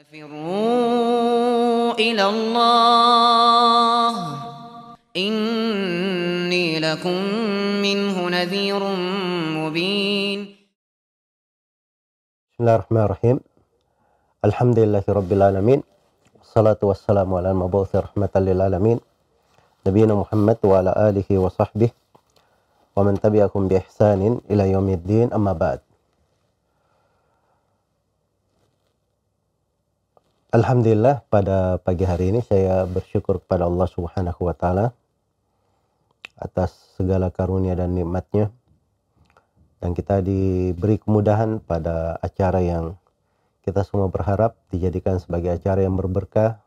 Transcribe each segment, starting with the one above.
ففروا إلى الله إني لكم منه نذير مبين بسم الله الرحمن الرحيم الحمد لله رب العالمين والصلاة والسلام على المبعوث رحمة للعالمين نبينا محمد وعلى آله وصحبه ومن تبعكم بإحسان إلى يوم الدين أما بعد Alhamdulillah pada pagi hari ini saya bersyukur kepada Allah Subhanahu wa taala atas segala karunia dan nikmatnya dan kita diberi kemudahan pada acara yang kita semua berharap dijadikan sebagai acara yang berberkah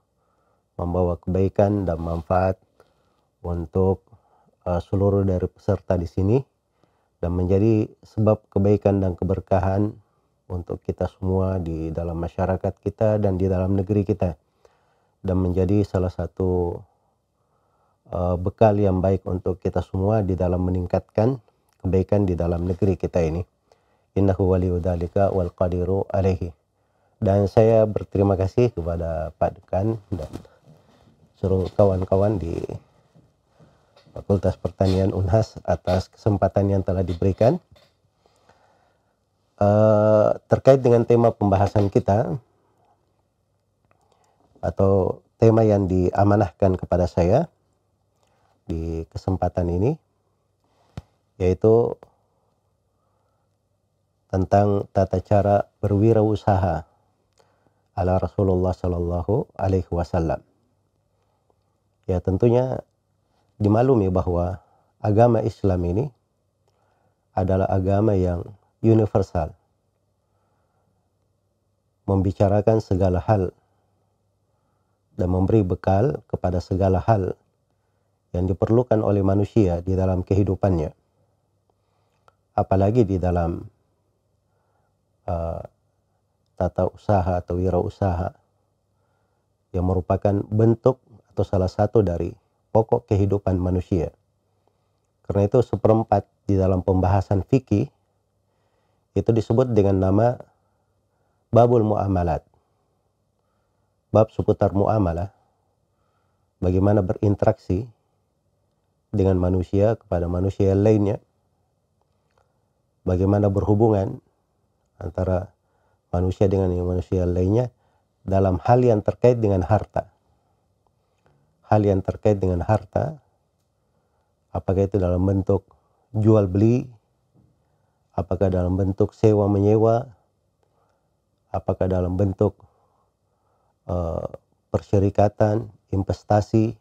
membawa kebaikan dan manfaat untuk eh, seluruh dari peserta di sini dan menjadi sebab kebaikan dan keberkahan untuk kita semua di dalam masyarakat kita dan di dalam negeri kita dan menjadi salah satu uh, bekal yang baik untuk kita semua di dalam meningkatkan kebaikan di dalam negeri kita ini. Innahu waliyudzalika wal qadiru alaihi. Dan saya berterima kasih kepada Pak Dekan dan seluruh kawan-kawan di Fakultas Pertanian Unhas atas kesempatan yang telah diberikan. Eh, terkait dengan tema pembahasan kita atau tema yang diamanahkan kepada saya di kesempatan ini yaitu tentang tata cara berwirausaha ala Rasulullah Shallallahu Alaihi Wasallam. Ya tentunya dimaklumi bahwa agama Islam ini adalah agama yang universal membicarakan segala hal dan memberi bekal kepada segala hal yang diperlukan oleh manusia di dalam kehidupannya apalagi di dalam uh, tata usaha atau wirausaha yang merupakan bentuk atau salah satu dari pokok kehidupan manusia karena itu seperempat di dalam pembahasan fikih itu disebut dengan nama babul muamalat. Bab seputar muamalah. Bagaimana berinteraksi dengan manusia kepada manusia lainnya. Bagaimana berhubungan antara manusia dengan manusia lainnya dalam hal yang terkait dengan harta. Hal yang terkait dengan harta apakah itu dalam bentuk jual beli apakah dalam bentuk sewa menyewa, apakah dalam bentuk uh, persyarikatan, investasi,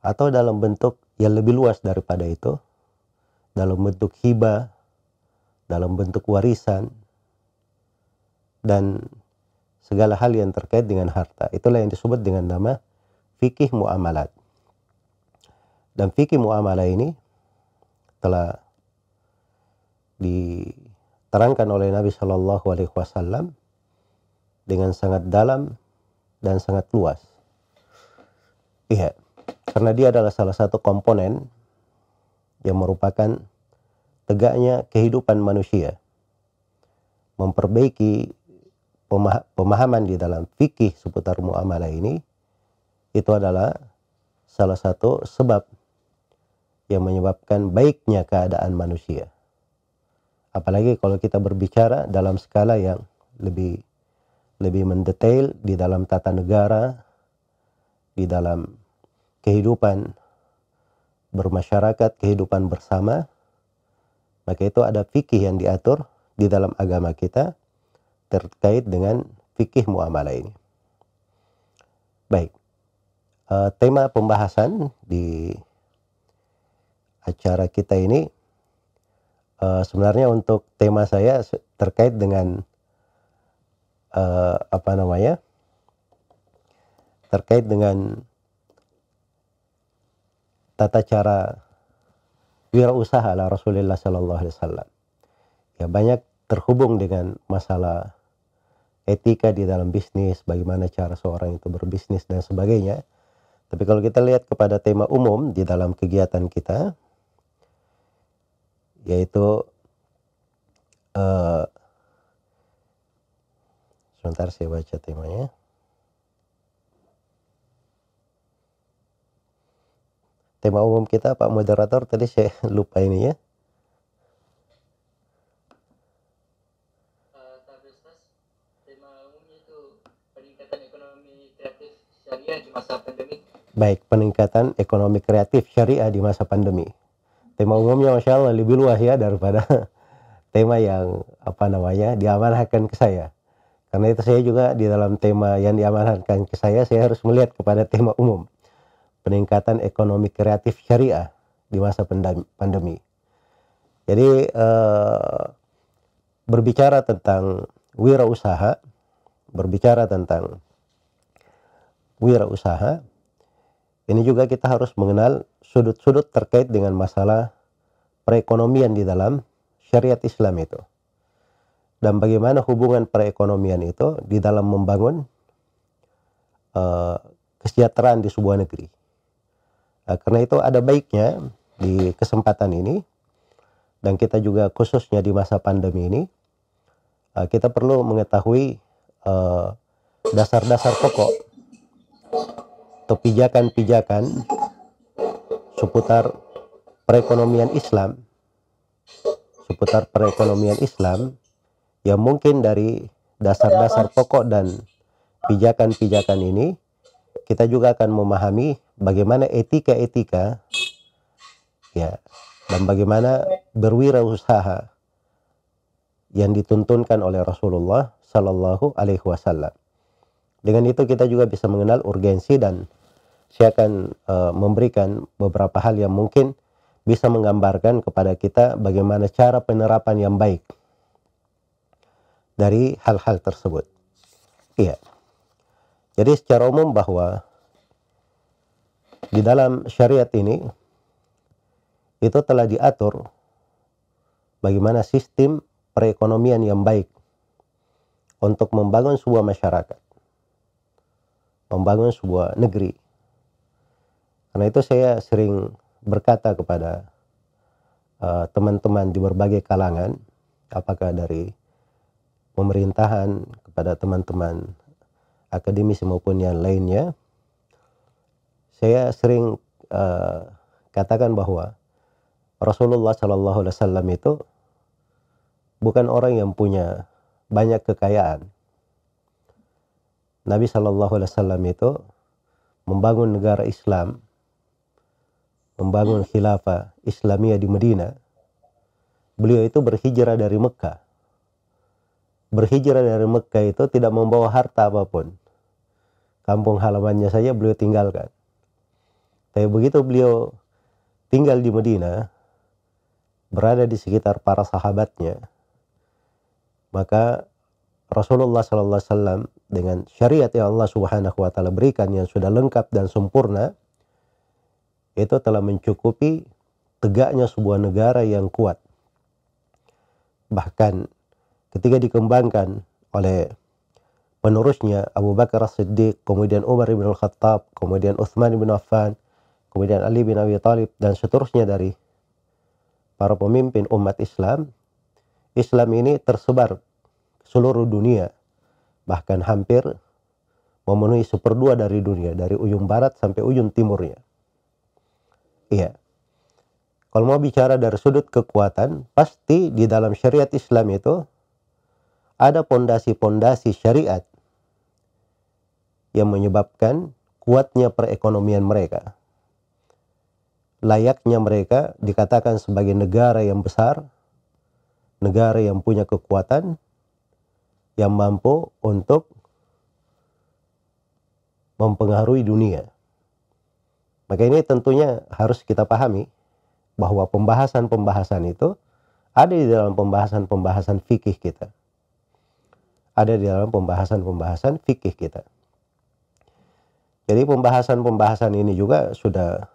atau dalam bentuk yang lebih luas daripada itu, dalam bentuk hibah, dalam bentuk warisan, dan segala hal yang terkait dengan harta. Itulah yang disebut dengan nama fikih muamalat. Dan fikih muamalah ini telah diterangkan oleh Nabi Shallallahu Alaihi Wasallam dengan sangat dalam dan sangat luas. Iya, karena dia adalah salah satu komponen yang merupakan tegaknya kehidupan manusia. Memperbaiki pemah pemahaman di dalam fikih seputar muamalah ini itu adalah salah satu sebab yang menyebabkan baiknya keadaan manusia apalagi kalau kita berbicara dalam skala yang lebih lebih mendetail di dalam tata negara di dalam kehidupan bermasyarakat kehidupan bersama maka itu ada fikih yang diatur di dalam agama kita terkait dengan fikih muamalah ini baik eh, tema pembahasan di acara kita ini uh, sebenarnya untuk tema saya terkait dengan uh, apa namanya terkait dengan tata cara wirausaha ala Rasulullah Sallallahu Alaihi Wasallam. Ya banyak terhubung dengan masalah etika di dalam bisnis, bagaimana cara seorang itu berbisnis dan sebagainya. Tapi kalau kita lihat kepada tema umum di dalam kegiatan kita, yaitu uh, sebentar saya baca temanya tema umum kita Pak moderator tadi saya lupa ini ya Baik, peningkatan ekonomi kreatif syariah di masa pandemi tema umumnya masya Allah lebih luas ya daripada tema yang apa namanya diamanahkan ke saya. Karena itu saya juga di dalam tema yang diamanahkan ke saya, saya harus melihat kepada tema umum peningkatan ekonomi kreatif syariah di masa pandemi. Jadi eh, berbicara tentang wirausaha, berbicara tentang wirausaha, ini juga kita harus mengenal sudut-sudut terkait dengan masalah perekonomian di dalam syariat Islam itu. Dan bagaimana hubungan perekonomian itu di dalam membangun uh, kesejahteraan di sebuah negeri. Nah, karena itu ada baiknya di kesempatan ini dan kita juga khususnya di masa pandemi ini uh, kita perlu mengetahui eh, dasar-dasar uh, dasar -dasar pokok atau pijakan-pijakan seputar perekonomian Islam seputar perekonomian Islam ya mungkin dari dasar-dasar pokok dan pijakan-pijakan ini kita juga akan memahami bagaimana etika-etika ya dan bagaimana berwirausaha yang dituntunkan oleh Rasulullah Shallallahu Alaihi Wasallam. Dengan itu kita juga bisa mengenal urgensi dan saya akan uh, memberikan beberapa hal yang mungkin bisa menggambarkan kepada kita bagaimana cara penerapan yang baik dari hal-hal tersebut. Iya. Jadi secara umum bahwa di dalam syariat ini itu telah diatur bagaimana sistem perekonomian yang baik untuk membangun sebuah masyarakat, membangun sebuah negeri, karena itu saya sering berkata kepada eh, teman-teman uh, di berbagai kalangan, apakah dari pemerintahan kepada teman-teman akademis maupun yang lainnya, saya sering uh, katakan bahwa Rasulullah Shallallahu Alaihi Wasallam itu bukan orang yang punya banyak kekayaan. Nabi Shallallahu Alaihi Wasallam itu membangun negara Islam membangun khilafah Islamiyah di Medina, beliau itu berhijrah dari Mekah. Berhijrah dari Mekah itu tidak membawa harta apapun. Kampung halamannya saja beliau tinggalkan. Tapi begitu beliau tinggal di Medina, berada di sekitar para sahabatnya, maka Rasulullah Sallallahu Alaihi Wasallam dengan syariat yang Allah Subhanahu wa taala berikan yang sudah lengkap dan sempurna itu telah mencukupi tegaknya sebuah negara yang kuat. Bahkan ketika dikembangkan oleh penerusnya Abu Bakar As-Siddiq, kemudian Umar bin Al-Khattab, kemudian Uthman bin Affan, kemudian Ali bin Abi Talib dan seterusnya dari para pemimpin umat Islam, Islam ini tersebar ke seluruh dunia, bahkan hampir memenuhi seperdua dari dunia, dari ujung barat sampai ujung timurnya. Iya. Kalau mau bicara dari sudut kekuatan, pasti di dalam syariat Islam itu ada pondasi-pondasi syariat yang menyebabkan kuatnya perekonomian mereka. Layaknya mereka dikatakan sebagai negara yang besar, negara yang punya kekuatan, yang mampu untuk mempengaruhi dunia. Maka ini tentunya harus kita pahami bahwa pembahasan-pembahasan itu ada di dalam pembahasan-pembahasan fikih kita. Ada di dalam pembahasan-pembahasan fikih kita. Jadi pembahasan-pembahasan ini juga sudah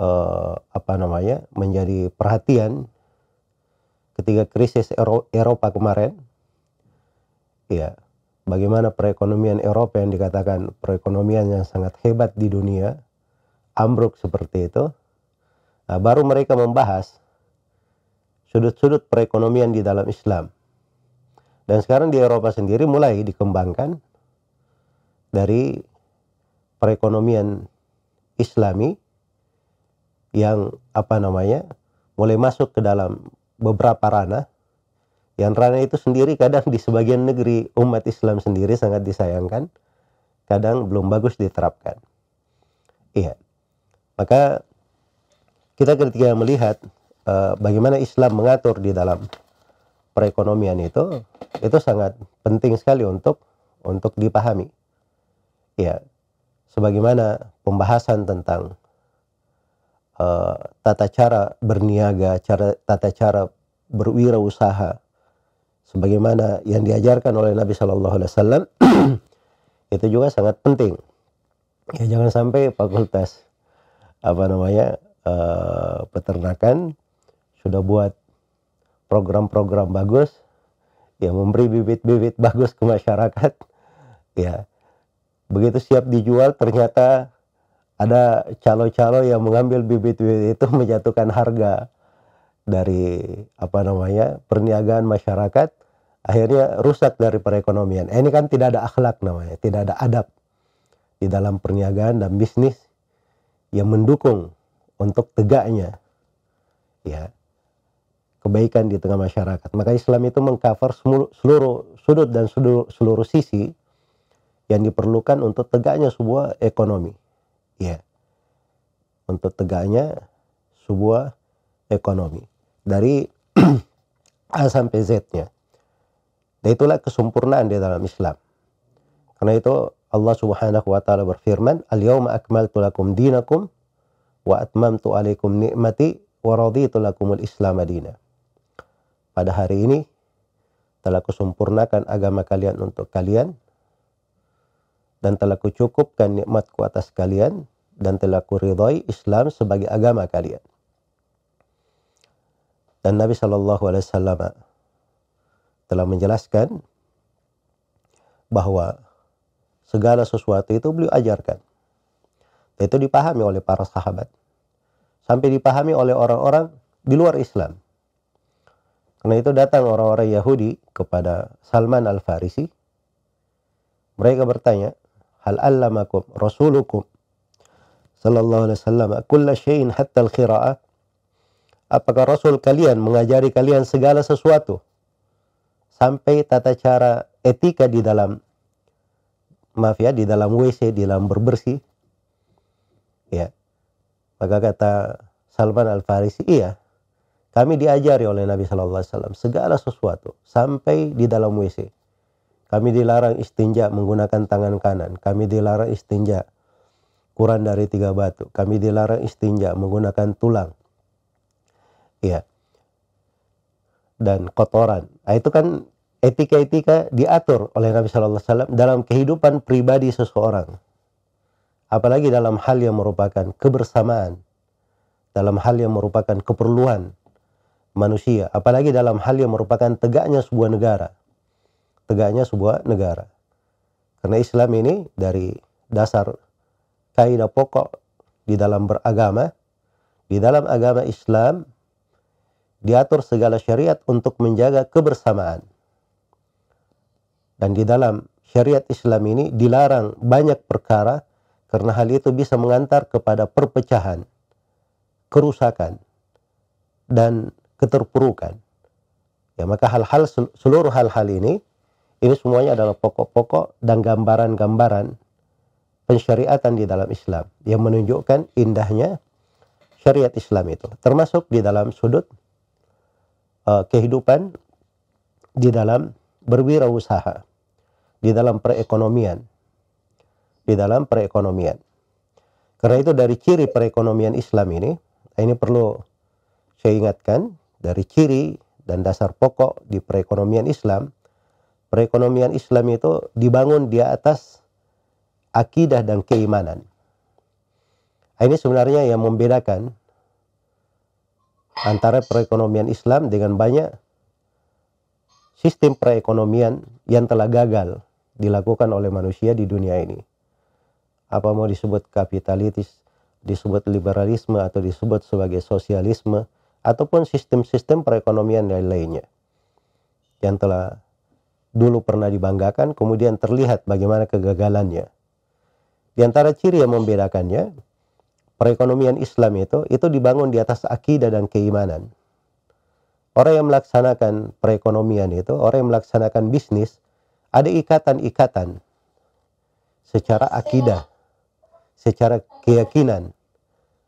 eh, apa namanya menjadi perhatian ketika krisis Eropa kemarin. Ya, bagaimana perekonomian Eropa yang dikatakan perekonomian yang sangat hebat di dunia, ambruk seperti itu, nah, baru mereka membahas sudut-sudut perekonomian di dalam Islam. Dan sekarang di Eropa sendiri mulai dikembangkan dari perekonomian Islami yang apa namanya mulai masuk ke dalam beberapa ranah yang ranah itu sendiri kadang di sebagian negeri umat Islam sendiri sangat disayangkan, kadang belum bagus diterapkan. Iya. Maka kita ketika melihat uh, bagaimana Islam mengatur di dalam perekonomian itu, itu sangat penting sekali untuk untuk dipahami. Iya. Sebagaimana pembahasan tentang uh, tata cara berniaga, cara tata cara berwirausaha, sebagaimana yang diajarkan oleh Nabi Shallallahu Alaihi Wasallam itu juga sangat penting ya jangan sampai fakultas apa namanya uh, peternakan sudah buat program-program bagus ya memberi bibit-bibit bagus ke masyarakat ya begitu siap dijual ternyata ada calo-calo yang mengambil bibit-bibit itu menjatuhkan harga dari apa namanya perniagaan masyarakat akhirnya rusak dari perekonomian. Eh, ini kan tidak ada akhlak namanya, tidak ada adab di dalam perniagaan dan bisnis yang mendukung untuk tegaknya ya kebaikan di tengah masyarakat. Maka Islam itu mengcover seluruh sudut dan seluruh, seluruh sisi yang diperlukan untuk tegaknya sebuah ekonomi. Ya. Untuk tegaknya sebuah ekonomi dari A sampai Z-nya. Dan itulah kesempurnaan di dalam Islam. Karena itu Allah Subhanahu wa taala berfirman, "Al-yauma akmaltu lakum dinakum wa atmamtu alaikum ni'mati wa raditu Al Islam Adina." Pada hari ini telah kusempurnakan agama kalian untuk kalian dan telah kucukupkan nikmatku atas kalian dan telah kuridai Islam sebagai agama kalian. Dan Nabi Shallallahu Alaihi Wasallam telah menjelaskan bahwa segala sesuatu itu beliau ajarkan. itu dipahami oleh para sahabat. Sampai dipahami oleh orang-orang di luar Islam. Karena itu datang orang-orang Yahudi kepada Salman Al-Farisi. Mereka bertanya, Hal allamakum rasulukum sallallahu alaihi wasallam kulla syai'in hatta al-qira'ah Apakah Rasul kalian mengajari kalian segala sesuatu? Sampai tata cara etika di dalam maaf ya, di dalam WC, di dalam berbersih. Ya. Maka kata Salman Al-Farisi, iya. Kami diajari oleh Nabi Shallallahu Alaihi Wasallam segala sesuatu sampai di dalam WC. Kami dilarang istinja menggunakan tangan kanan. Kami dilarang istinja kurang dari tiga batu. Kami dilarang istinja menggunakan tulang ya dan kotoran nah, itu kan etika-etika diatur oleh Nabi Shallallahu Alaihi Wasallam dalam kehidupan pribadi seseorang apalagi dalam hal yang merupakan kebersamaan dalam hal yang merupakan keperluan manusia apalagi dalam hal yang merupakan tegaknya sebuah negara tegaknya sebuah negara karena Islam ini dari dasar kaidah pokok di dalam beragama di dalam agama Islam diatur segala syariat untuk menjaga kebersamaan. Dan di dalam syariat Islam ini dilarang banyak perkara karena hal itu bisa mengantar kepada perpecahan, kerusakan, dan keterpurukan. Ya, maka hal-hal seluruh hal-hal ini ini semuanya adalah pokok-pokok dan gambaran-gambaran pensyariatan di dalam Islam yang menunjukkan indahnya syariat Islam itu termasuk di dalam sudut uh, kehidupan di dalam berwirausaha, di dalam perekonomian, di dalam perekonomian. Karena itu dari ciri perekonomian Islam ini, ini perlu saya ingatkan dari ciri dan dasar pokok di perekonomian Islam, perekonomian Islam itu dibangun di atas akidah dan keimanan. Ini sebenarnya yang membedakan antara perekonomian Islam dengan banyak sistem perekonomian yang telah gagal dilakukan oleh manusia di dunia ini. Apa mau disebut kapitalitis, disebut liberalisme atau disebut sebagai sosialisme ataupun sistem-sistem perekonomian dan lainnya yang telah dulu pernah dibanggakan kemudian terlihat bagaimana kegagalannya. Di antara ciri yang membedakannya perekonomian Islam itu itu dibangun di atas akidah dan keimanan. Orang yang melaksanakan perekonomian itu, orang yang melaksanakan bisnis, ada ikatan-ikatan secara akidah, secara keyakinan.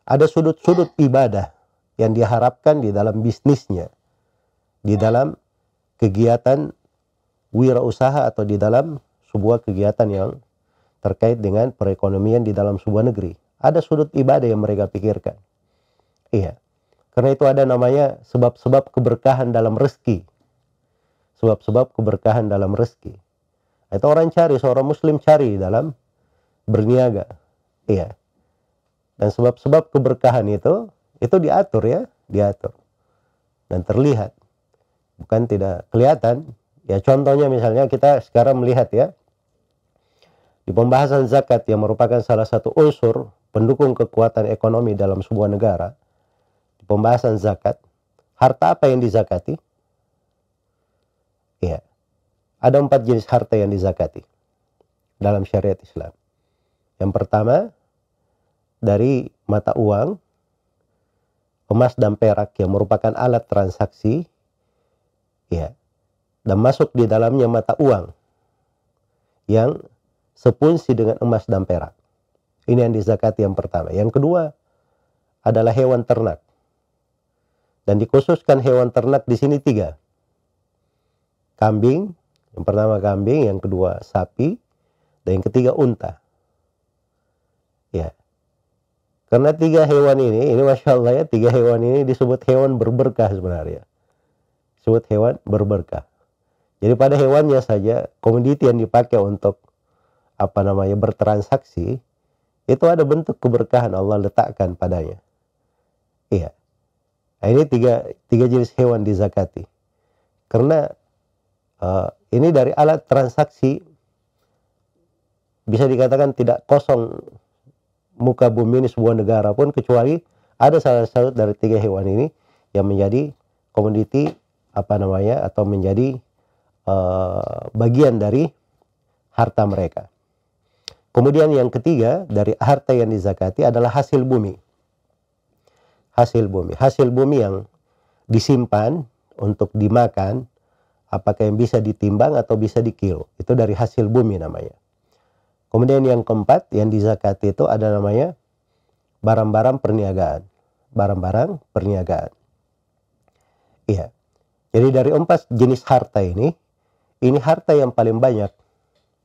Ada sudut-sudut ibadah yang diharapkan di dalam bisnisnya, di dalam kegiatan wirausaha atau di dalam sebuah kegiatan yang terkait dengan perekonomian di dalam sebuah negeri. Ada sudut ibadah yang mereka pikirkan. Iya. Karena itu ada namanya sebab-sebab keberkahan dalam rezeki. Sebab-sebab keberkahan dalam rezeki. Itu orang cari, seorang muslim cari dalam berniaga. Iya. Dan sebab-sebab keberkahan itu, itu diatur ya, diatur. Dan terlihat. Bukan tidak kelihatan. Ya contohnya misalnya kita sekarang melihat ya, di pembahasan zakat yang merupakan salah satu unsur pendukung kekuatan ekonomi dalam sebuah negara, pembahasan zakat, harta apa yang dizakati? Ya, ada empat jenis harta yang dizakati dalam syariat Islam. Yang pertama, dari mata uang, emas dan perak yang merupakan alat transaksi, ya, dan masuk di dalamnya mata uang yang sepunsi dengan emas dan perak. Ini yang dizakati yang pertama. Yang kedua adalah hewan ternak. Dan dikhususkan hewan ternak di sini tiga. Kambing, yang pertama kambing, yang kedua sapi, dan yang ketiga unta. Ya. Karena tiga hewan ini, ini Masya Allah ya, tiga hewan ini disebut hewan berberkah sebenarnya. Disebut hewan berberkah. Jadi pada hewannya saja, komoditi yang dipakai untuk apa namanya bertransaksi itu ada bentuk keberkahan Allah letakkan padanya. Iya. Nah, ini tiga, tiga jenis hewan dizakati. Karena uh, ini dari alat transaksi bisa dikatakan tidak kosong muka bumi ini sebuah negara pun kecuali ada salah satu dari tiga hewan ini yang menjadi komoditi apa namanya atau menjadi uh, bagian dari harta mereka. Kemudian yang ketiga dari harta yang dizakati adalah hasil bumi. Hasil bumi. Hasil bumi yang disimpan untuk dimakan, apakah yang bisa ditimbang atau bisa dikilo. Itu dari hasil bumi namanya. Kemudian yang keempat yang dizakati itu ada namanya barang-barang perniagaan. Barang-barang perniagaan. Iya. Jadi dari empat jenis harta ini, ini harta yang paling banyak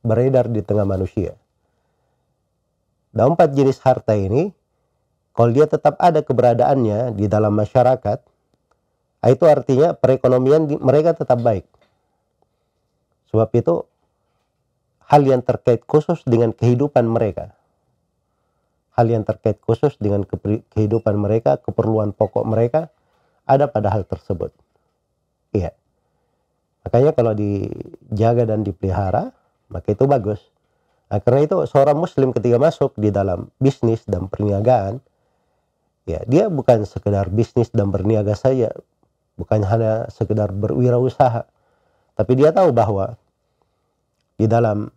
beredar di tengah manusia Nah, empat jenis harta ini, kalau dia tetap ada keberadaannya di dalam masyarakat, itu artinya perekonomian mereka tetap baik. Sebab itu hal yang terkait khusus dengan kehidupan mereka. Hal yang terkait khusus dengan kehidupan mereka, keperluan pokok mereka, ada pada hal tersebut. Iya. Makanya kalau dijaga dan dipelihara, maka itu bagus. Nah, karena itu seorang muslim ketika masuk di dalam bisnis dan perniagaan, ya dia bukan sekedar bisnis dan berniaga saja, bukan hanya sekedar berwirausaha, tapi dia tahu bahwa di dalam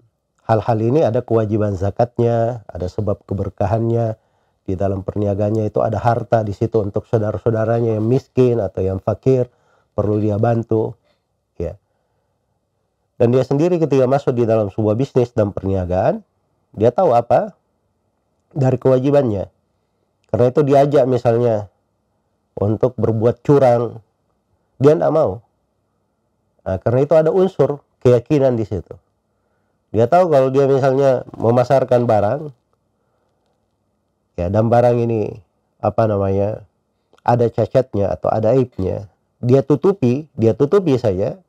hal-hal ini ada kewajiban zakatnya, ada sebab keberkahannya, di dalam perniaganya itu ada harta di situ untuk saudara-saudaranya yang miskin atau yang fakir, perlu dia bantu. Dan dia sendiri ketika masuk di dalam sebuah bisnis dan perniagaan, dia tahu apa dari kewajibannya. Karena itu diajak misalnya untuk berbuat curang, dia tidak mau. Nah, karena itu ada unsur keyakinan di situ. Dia tahu kalau dia misalnya memasarkan barang, ya dan barang ini apa namanya ada cacatnya atau ada aibnya, dia tutupi, dia tutupi saja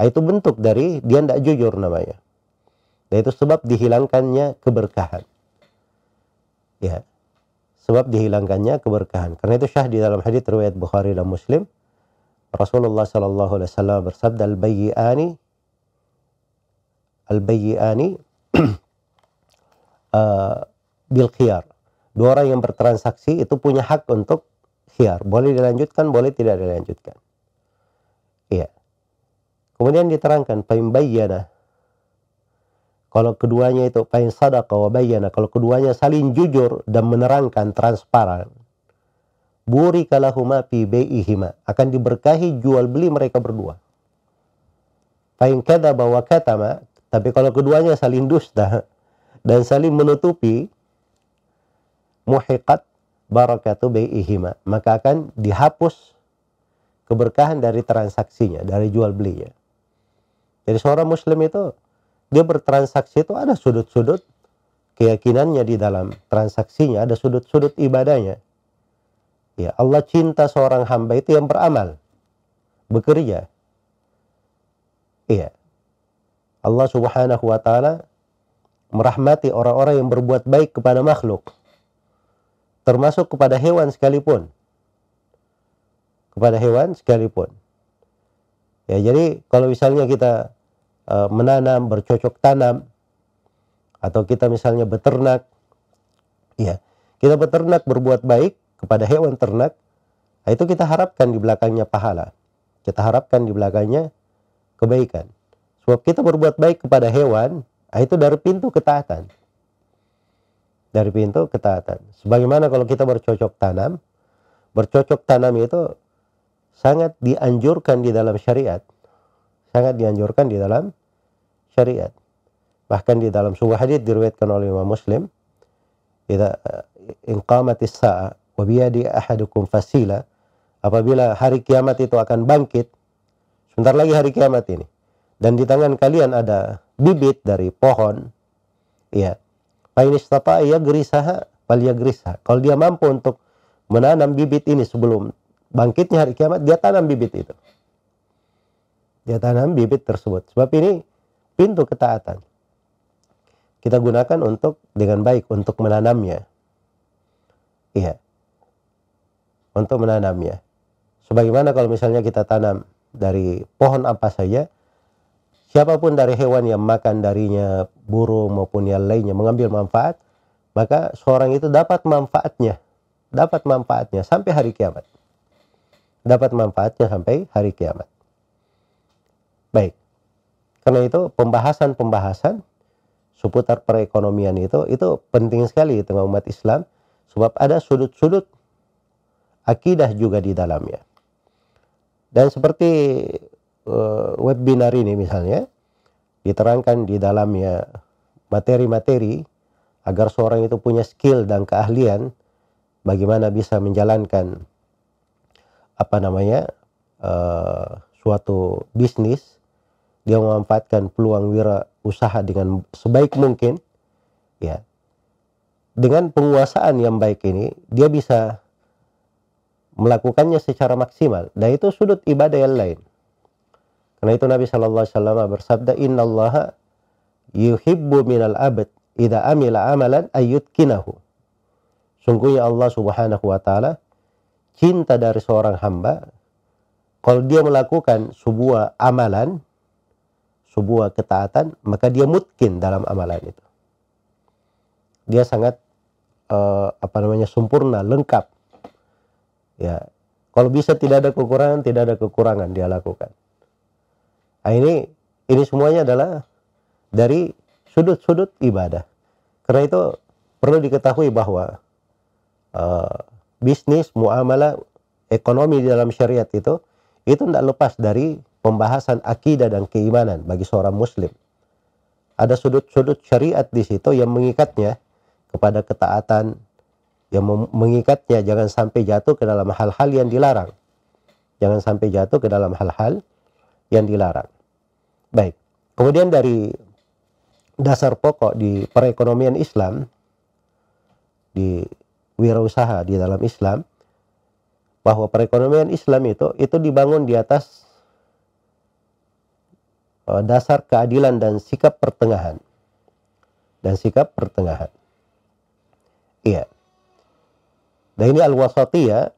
Ah, itu bentuk dari dia tidak jujur namanya. Dan itu sebab dihilangkannya keberkahan. Ya. Sebab dihilangkannya keberkahan. Karena itu syah di dalam hadis riwayat Bukhari dan Muslim. Rasulullah sallallahu alaihi wasallam bersabda al bayyani al bayyani uh, eh, bil khiyar. Dua orang yang bertransaksi itu punya hak untuk khiyar. Boleh dilanjutkan, boleh tidak dilanjutkan. Iya. Yeah Kemudian diterangkan pain bayyana. Kalau keduanya itu pain sadaqa wa bayyana, kalau keduanya saling jujur dan menerangkan transparan. Buri kalahuma fi baihima akan diberkahi jual beli mereka berdua. Pain kadzaba wa katama, tapi kalau keduanya saling dusta dan saling menutupi muhiqat barakatu baihima maka akan dihapus keberkahan dari transaksinya, dari jual belinya. Jadi seorang muslim itu dia bertransaksi itu ada sudut-sudut keyakinannya di dalam transaksinya, ada sudut-sudut ibadahnya. Ya, Allah cinta seorang hamba itu yang beramal, bekerja. Iya. Allah Subhanahu wa taala merahmati orang-orang yang berbuat baik kepada makhluk. Termasuk kepada hewan sekalipun. Kepada hewan sekalipun. Ya, jadi kalau misalnya kita Eh, menanam, bercocok tanam, atau kita misalnya beternak, ya kita beternak berbuat baik kepada hewan ternak, nah, itu kita harapkan di belakangnya pahala, kita harapkan di belakangnya kebaikan. Sebab kita berbuat baik kepada hewan, nah, itu dari pintu ketaatan. Dari pintu ketaatan. Sebagaimana kalau kita bercocok tanam, bercocok tanam itu sangat dianjurkan di dalam syariat sangat dianjurkan di dalam syariat. Bahkan di dalam sebuah hadis diriwayatkan oleh Imam Muslim, "Idza inqamatis sa'a wa yadi ahadukum fasila" Apabila hari kiamat itu akan bangkit, sebentar lagi hari kiamat ini. Dan di tangan kalian ada bibit dari pohon, ya. Fa inistata'a yagrisaha fal yagrisha. Kalau dia mampu untuk menanam bibit ini sebelum bangkitnya hari kiamat, dia tanam bibit itu. Dia tanam bibit tersebut. Sebab ini pintu ketaatan kita gunakan untuk dengan baik untuk menanamnya. Iya. Untuk menanamnya. Sebagaimana kalau misalnya kita tanam dari pohon apa saja, siapapun dari hewan yang makan darinya, burung maupun yang lainnya mengambil manfaat, maka seorang itu dapat manfaatnya, dapat manfaatnya sampai hari kiamat. Dapat manfaatnya sampai hari kiamat. Baik karena itu pembahasan-pembahasan seputar perekonomian itu itu penting sekali di tengah umat Islam sebab ada sudut-sudut akidah juga di dalamnya. Dan seperti uh, webinar ini misalnya diterangkan di dalamnya materi-materi agar seorang itu punya skill dan keahlian bagaimana bisa menjalankan apa namanya uh, suatu bisnis dia memanfaatkan peluang wira usaha dengan sebaik mungkin ya dengan penguasaan yang baik ini dia bisa melakukannya secara maksimal dan itu sudut ibadah yang lain karena itu Nabi Shallallahu Alaihi Wasallam bersabda Inna Allah yuhibbu al abad ida amila amalan ayyutkinahu sungguhnya Allah subhanahu wa ta'ala cinta dari seorang hamba kalau dia melakukan sebuah amalan sebuah ketaatan, maka dia mungkin dalam amalan itu. Dia sangat uh, apa namanya sempurna, lengkap. Ya, kalau bisa tidak ada kekurangan, tidak ada kekurangan dia lakukan. Nah, ini ini semuanya adalah dari sudut-sudut ibadah. Karena itu perlu diketahui bahwa uh, bisnis, muamalah, ekonomi di dalam syariat itu itu tidak lepas dari pembahasan akidah dan keimanan bagi seorang muslim. Ada sudut-sudut syariat di situ yang mengikatnya kepada ketaatan, yang mengikatnya jangan sampai jatuh ke dalam hal-hal yang dilarang. Jangan sampai jatuh ke dalam hal-hal yang dilarang. Baik. Kemudian dari dasar pokok di perekonomian Islam di wirausaha di dalam Islam bahwa perekonomian Islam itu itu dibangun di atas dasar keadilan dan sikap pertengahan. Dan sikap pertengahan. Iya. Dan ini al-wasatiyah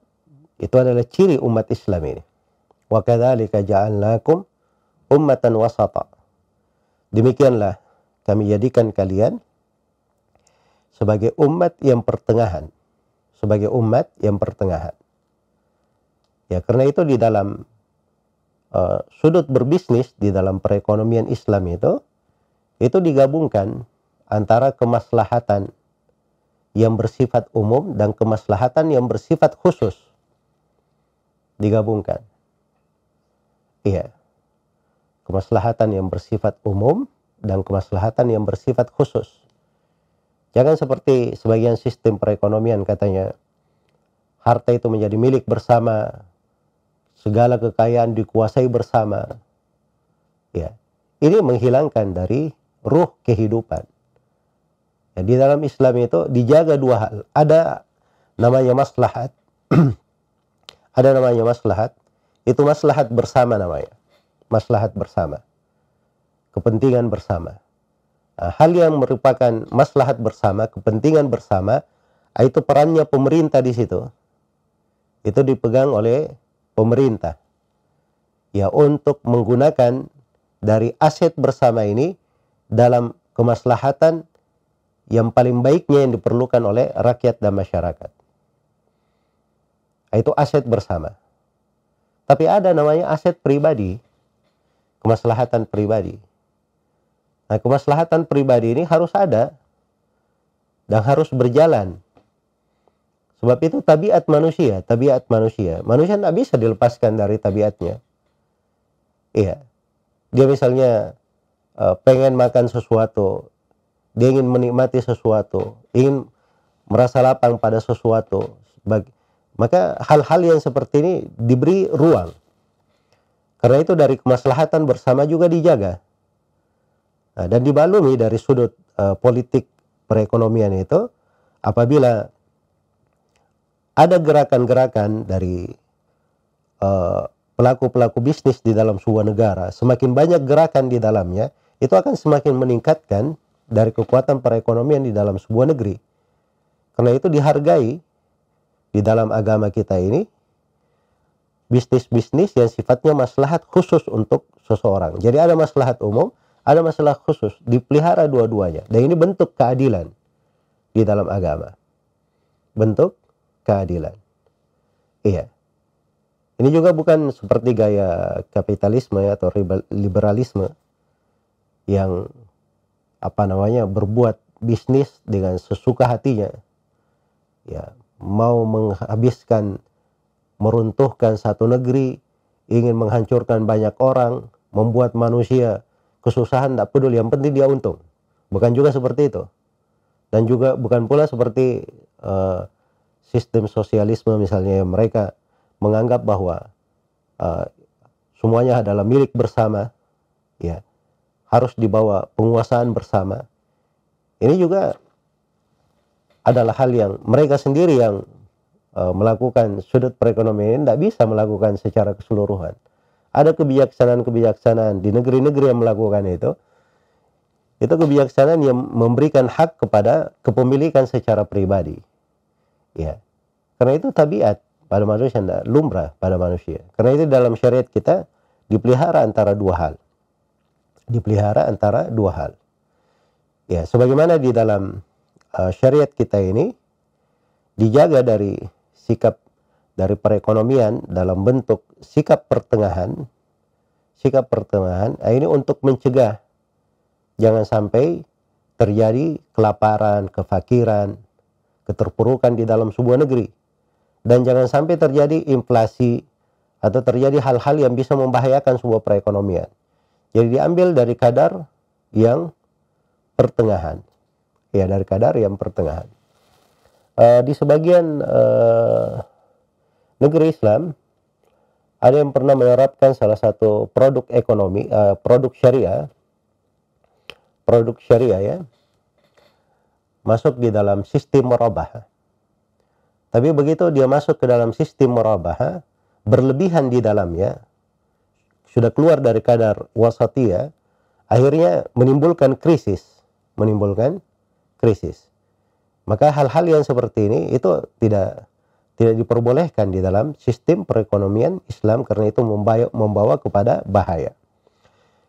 itu adalah ciri umat Islam ini. Wa kadzalika ja'alnakum ummatan wasata. Demikianlah kami jadikan kalian sebagai umat yang pertengahan. Sebagai umat yang pertengahan. Ya, karena itu di dalam Eh, sudut berbisnis di dalam perekonomian Islam itu itu digabungkan antara kemaslahatan yang bersifat umum dan kemaslahatan yang bersifat khusus digabungkan. Iya. Kemaslahatan yang bersifat umum dan kemaslahatan yang bersifat khusus. Jangan seperti sebagian sistem perekonomian katanya harta itu menjadi milik bersama segala kekayaan dikuasai bersama. Ya. Ini menghilangkan dari ruh kehidupan. Ya, di dalam Islam itu dijaga dua hal. Ada namanya maslahat. ada namanya maslahat. Itu maslahat bersama namanya. Maslahat bersama. Kepentingan bersama. Nah, hal yang merupakan maslahat bersama, kepentingan bersama, itu perannya pemerintah di situ. Itu dipegang oleh pemerintah. Ya untuk menggunakan dari aset bersama ini dalam kemaslahatan yang paling baiknya yang diperlukan oleh rakyat dan masyarakat. Itu aset bersama. Tapi ada namanya aset pribadi, kemaslahatan pribadi. Nah, kemaslahatan pribadi ini harus ada dan harus berjalan Sebab itu tabiat manusia, tabiat manusia. Manusia tidak bisa dilepaskan dari tabiatnya. Iya. Dia misalnya eh, pengen makan sesuatu, dia ingin menikmati sesuatu, ingin merasa lapang pada sesuatu. Maka hal-hal yang seperti ini diberi ruang. Karena itu dari kemaslahatan bersama juga dijaga. Nah, dan dibalumi dari sudut uh, politik perekonomian itu apabila ada gerakan-gerakan dari pelaku eh, pelaku-pelaku bisnis di dalam sebuah negara, semakin banyak gerakan di dalamnya, itu akan semakin meningkatkan dari kekuatan perekonomian di dalam sebuah negeri. Karena itu dihargai di dalam agama kita ini bisnis-bisnis yang sifatnya maslahat khusus untuk seseorang. Jadi ada maslahat umum, ada masalah khusus, dipelihara dua-duanya. Dan ini bentuk keadilan di dalam agama. Bentuk keadilan. Iya. Ini juga bukan seperti gaya kapitalisme ya, atau liberalisme yang apa namanya berbuat bisnis dengan sesuka hatinya. Ya, mau menghabiskan meruntuhkan satu negeri, ingin menghancurkan banyak orang, membuat manusia kesusahan tak peduli, yang penting dia untung. Bukan juga seperti itu. Dan juga bukan pula seperti uh, sistem sosialisme misalnya yang mereka menganggap bahwa uh, semuanya adalah milik bersama ya harus dibawa penguasaan bersama ini juga adalah hal yang mereka sendiri yang uh, melakukan sudut perekonomian tidak bisa melakukan secara keseluruhan ada kebijaksanaan-kebijaksanaan di negeri-negeri yang melakukan itu itu kebijaksanaan yang memberikan hak kepada kepemilikan secara pribadi ya karena itu tabiat pada manusia lumrah pada manusia karena itu dalam syariat kita dipelihara antara dua hal dipelihara antara dua hal ya sebagaimana di dalam uh, syariat kita ini dijaga dari sikap dari perekonomian dalam bentuk sikap pertengahan sikap pertengahan nah, ini untuk mencegah jangan sampai terjadi kelaparan kefakiran keterpurukan di dalam sebuah negeri. Dan jangan sampai terjadi inflasi atau terjadi hal-hal yang bisa membahayakan sebuah perekonomian. Jadi diambil dari kadar yang pertengahan. Ya dari kadar yang pertengahan. Uh, di sebagian uh, negeri Islam ada yang pernah menerapkan salah satu produk ekonomi, uh, produk syariah, produk syariah ya, masuk di dalam sistem merubah Tapi begitu dia masuk ke dalam sistem merubah berlebihan di dalamnya, sudah keluar dari kadar wasatia, akhirnya menimbulkan krisis, menimbulkan krisis. Maka hal-hal yang seperti ini itu tidak tidak diperbolehkan di dalam sistem perekonomian Islam karena itu membawa, membawa kepada bahaya.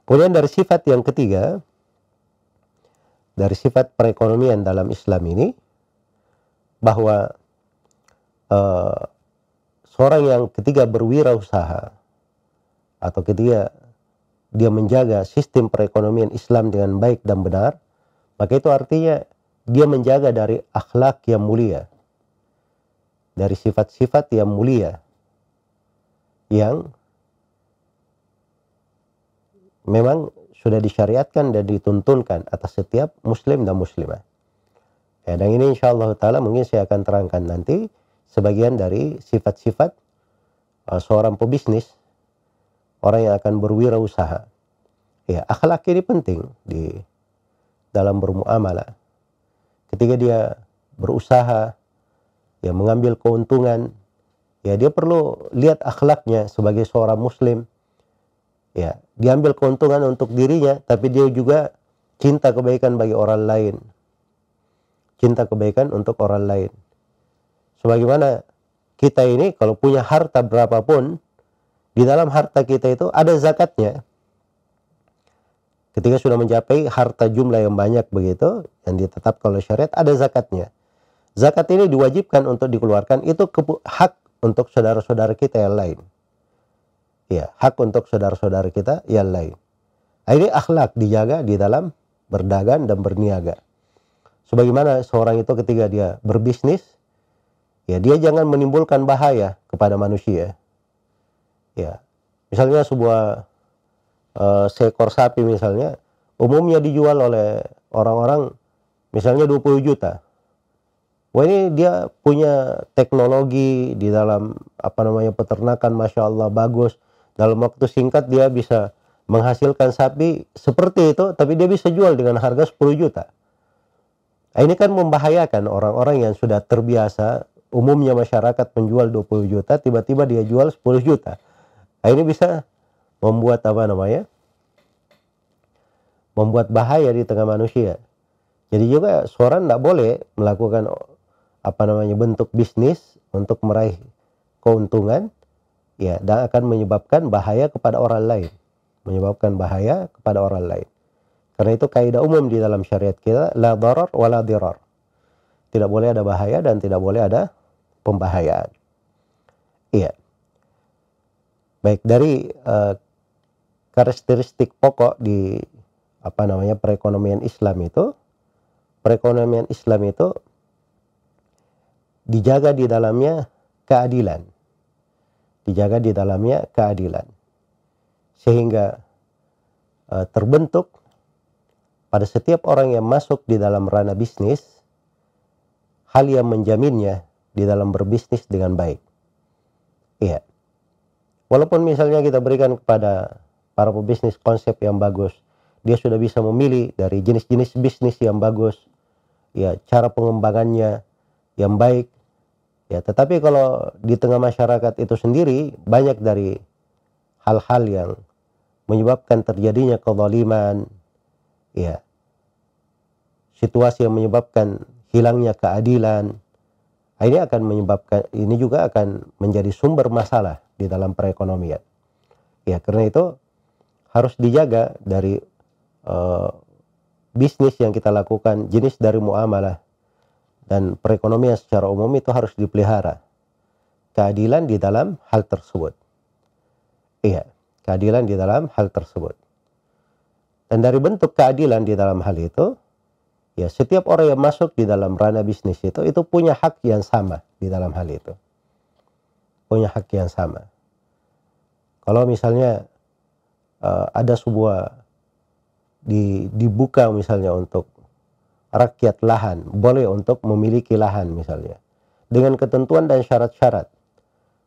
Kemudian dari sifat yang ketiga, dari sifat perekonomian dalam Islam ini bahwa uh, seorang yang ketiga berwirausaha atau ketiga dia menjaga sistem perekonomian Islam dengan baik dan benar, maka itu artinya dia menjaga dari akhlak yang mulia, dari sifat-sifat yang mulia, yang memang sudah disyariatkan dan dituntunkan atas setiap muslim dan muslimah. Ya, dan ini insya Allah ta'ala mungkin saya akan terangkan nanti sebagian dari sifat-sifat uh, seorang pebisnis, orang yang akan berwirausaha. Ya, akhlak ini penting di dalam bermuamalah. Ketika dia berusaha, ya mengambil keuntungan, ya dia perlu lihat akhlaknya sebagai seorang muslim ya diambil keuntungan untuk dirinya tapi dia juga cinta kebaikan bagi orang lain cinta kebaikan untuk orang lain sebagaimana kita ini kalau punya harta berapapun di dalam harta kita itu ada zakatnya ketika sudah mencapai harta jumlah yang banyak begitu yang ditetapkan oleh syariat ada zakatnya zakat ini diwajibkan untuk dikeluarkan itu hak untuk saudara-saudara kita yang lain ya hak untuk saudara-saudara kita yang lain. Nah, ini akhlak dijaga di dalam berdagang dan berniaga. Sebagaimana seorang itu ketika dia berbisnis, ya dia jangan menimbulkan bahaya kepada manusia. Ya, misalnya sebuah uh, seekor sapi misalnya, umumnya dijual oleh orang-orang misalnya 20 juta. Wah ini dia punya teknologi di dalam apa namanya peternakan, masya Allah bagus dalam waktu singkat dia bisa menghasilkan sapi seperti itu tapi dia bisa jual dengan harga 10 juta nah, ini kan membahayakan orang-orang yang sudah terbiasa umumnya masyarakat menjual 20 juta tiba-tiba dia jual 10 juta nah, ini bisa membuat apa namanya membuat bahaya di tengah manusia jadi juga seorang tidak boleh melakukan apa namanya bentuk bisnis untuk meraih keuntungan ya dan akan menyebabkan bahaya kepada orang lain menyebabkan bahaya kepada orang lain karena itu kaidah umum di dalam syariat kita la darar wa la dirar tidak boleh ada bahaya dan tidak boleh ada pembahayaan iya baik dari uh, karakteristik pokok di apa namanya perekonomian Islam itu perekonomian Islam itu dijaga di dalamnya keadilan dijaga di dalamnya keadilan sehingga e, terbentuk pada setiap orang yang masuk di dalam ranah bisnis hal yang menjaminnya di dalam berbisnis dengan baik. Iya. Walaupun misalnya kita berikan kepada para pebisnis konsep yang bagus, dia sudah bisa memilih dari jenis-jenis bisnis yang bagus, ya cara pengembangannya yang baik, Ya, tetapi kalau di tengah masyarakat itu sendiri banyak dari hal-hal yang menyebabkan terjadinya kezaliman, ya. Situasi yang menyebabkan hilangnya keadilan. Nah, ini akan menyebabkan ini juga akan menjadi sumber masalah di dalam perekonomian. Ya, karena itu harus dijaga dari uh, bisnis yang kita lakukan, jenis dari muamalah dan perekonomian secara umum itu harus dipelihara. Keadilan di dalam hal tersebut. Iya, keadilan di dalam hal tersebut. Dan dari bentuk keadilan di dalam hal itu, ya setiap orang yang masuk di dalam ranah bisnis itu, itu punya hak yang sama di dalam hal itu. Punya hak yang sama. Kalau misalnya uh, ada sebuah di, dibuka misalnya untuk rakyat lahan boleh untuk memiliki lahan misalnya dengan ketentuan dan syarat-syarat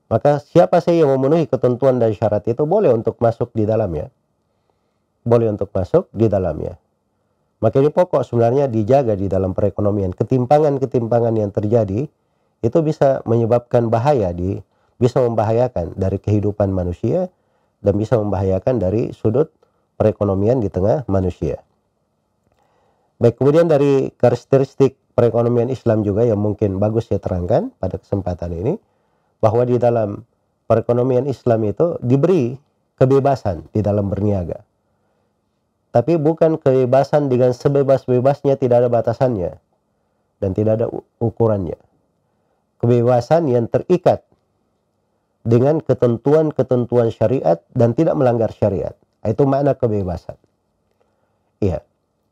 maka siapa saja yang memenuhi ketentuan dan syarat itu boleh untuk masuk di dalamnya boleh untuk masuk di dalamnya maka ini pokok sebenarnya dijaga di dalam perekonomian ketimpangan-ketimpangan yang terjadi itu bisa menyebabkan bahaya di bisa membahayakan dari kehidupan manusia dan bisa membahayakan dari sudut perekonomian di tengah manusia Baik, kemudian dari karakteristik perekonomian Islam juga yang mungkin bagus saya terangkan pada kesempatan ini bahwa di dalam perekonomian Islam itu diberi kebebasan di dalam berniaga. Tapi bukan kebebasan dengan sebebas-bebasnya tidak ada batasannya dan tidak ada ukurannya. Kebebasan yang terikat dengan ketentuan-ketentuan syariat dan tidak melanggar syariat. Itu makna kebebasan. Iya.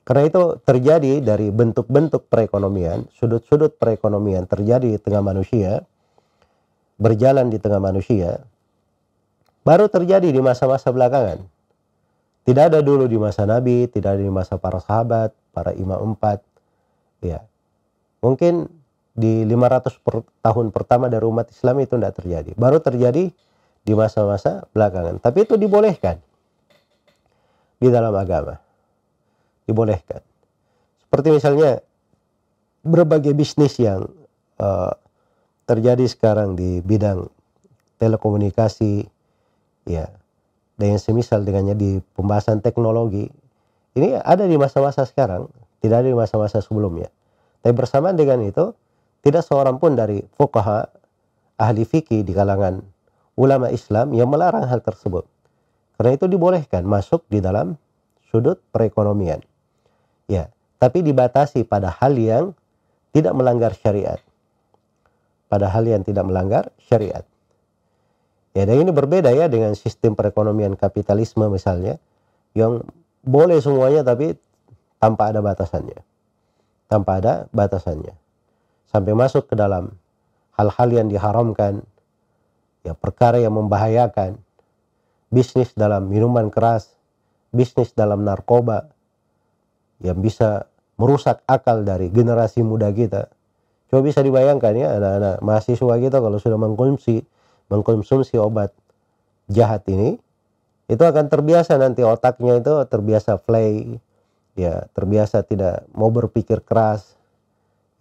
Karena itu terjadi dari bentuk-bentuk perekonomian, sudut-sudut perekonomian terjadi di tengah manusia, berjalan di tengah manusia, baru terjadi di masa-masa belakangan. Tidak ada dulu di masa Nabi, tidak ada di masa para sahabat, para imam empat. Ya, mungkin di 500 per, tahun pertama dari umat Islam itu tidak terjadi. Baru terjadi di masa-masa belakangan. Tapi itu dibolehkan di dalam agama dibolehkan. Seperti misalnya berbagai bisnis yang uh, terjadi sekarang di bidang telekomunikasi, ya, dan yang semisal dengannya di pembahasan teknologi, ini ada di masa-masa sekarang, tidak ada di masa-masa sebelumnya. Tapi bersamaan dengan itu, tidak seorang pun dari fukaha, ahli fikih di kalangan ulama Islam yang melarang hal tersebut. Karena itu dibolehkan masuk di dalam sudut perekonomian. Ya, tapi dibatasi pada hal yang tidak melanggar syariat. Pada hal yang tidak melanggar syariat. Ya, dan ini berbeda ya dengan sistem perekonomian kapitalisme misalnya yang boleh semuanya tapi tanpa ada batasannya. Tanpa ada batasannya. Sampai masuk ke dalam hal-hal yang diharamkan, ya perkara yang membahayakan, bisnis dalam minuman keras, bisnis dalam narkoba, yang bisa merusak akal dari generasi muda kita. Coba bisa dibayangkan ya anak-anak mahasiswa kita kalau sudah mengkonsumsi mengkonsumsi obat jahat ini itu akan terbiasa nanti otaknya itu terbiasa play ya terbiasa tidak mau berpikir keras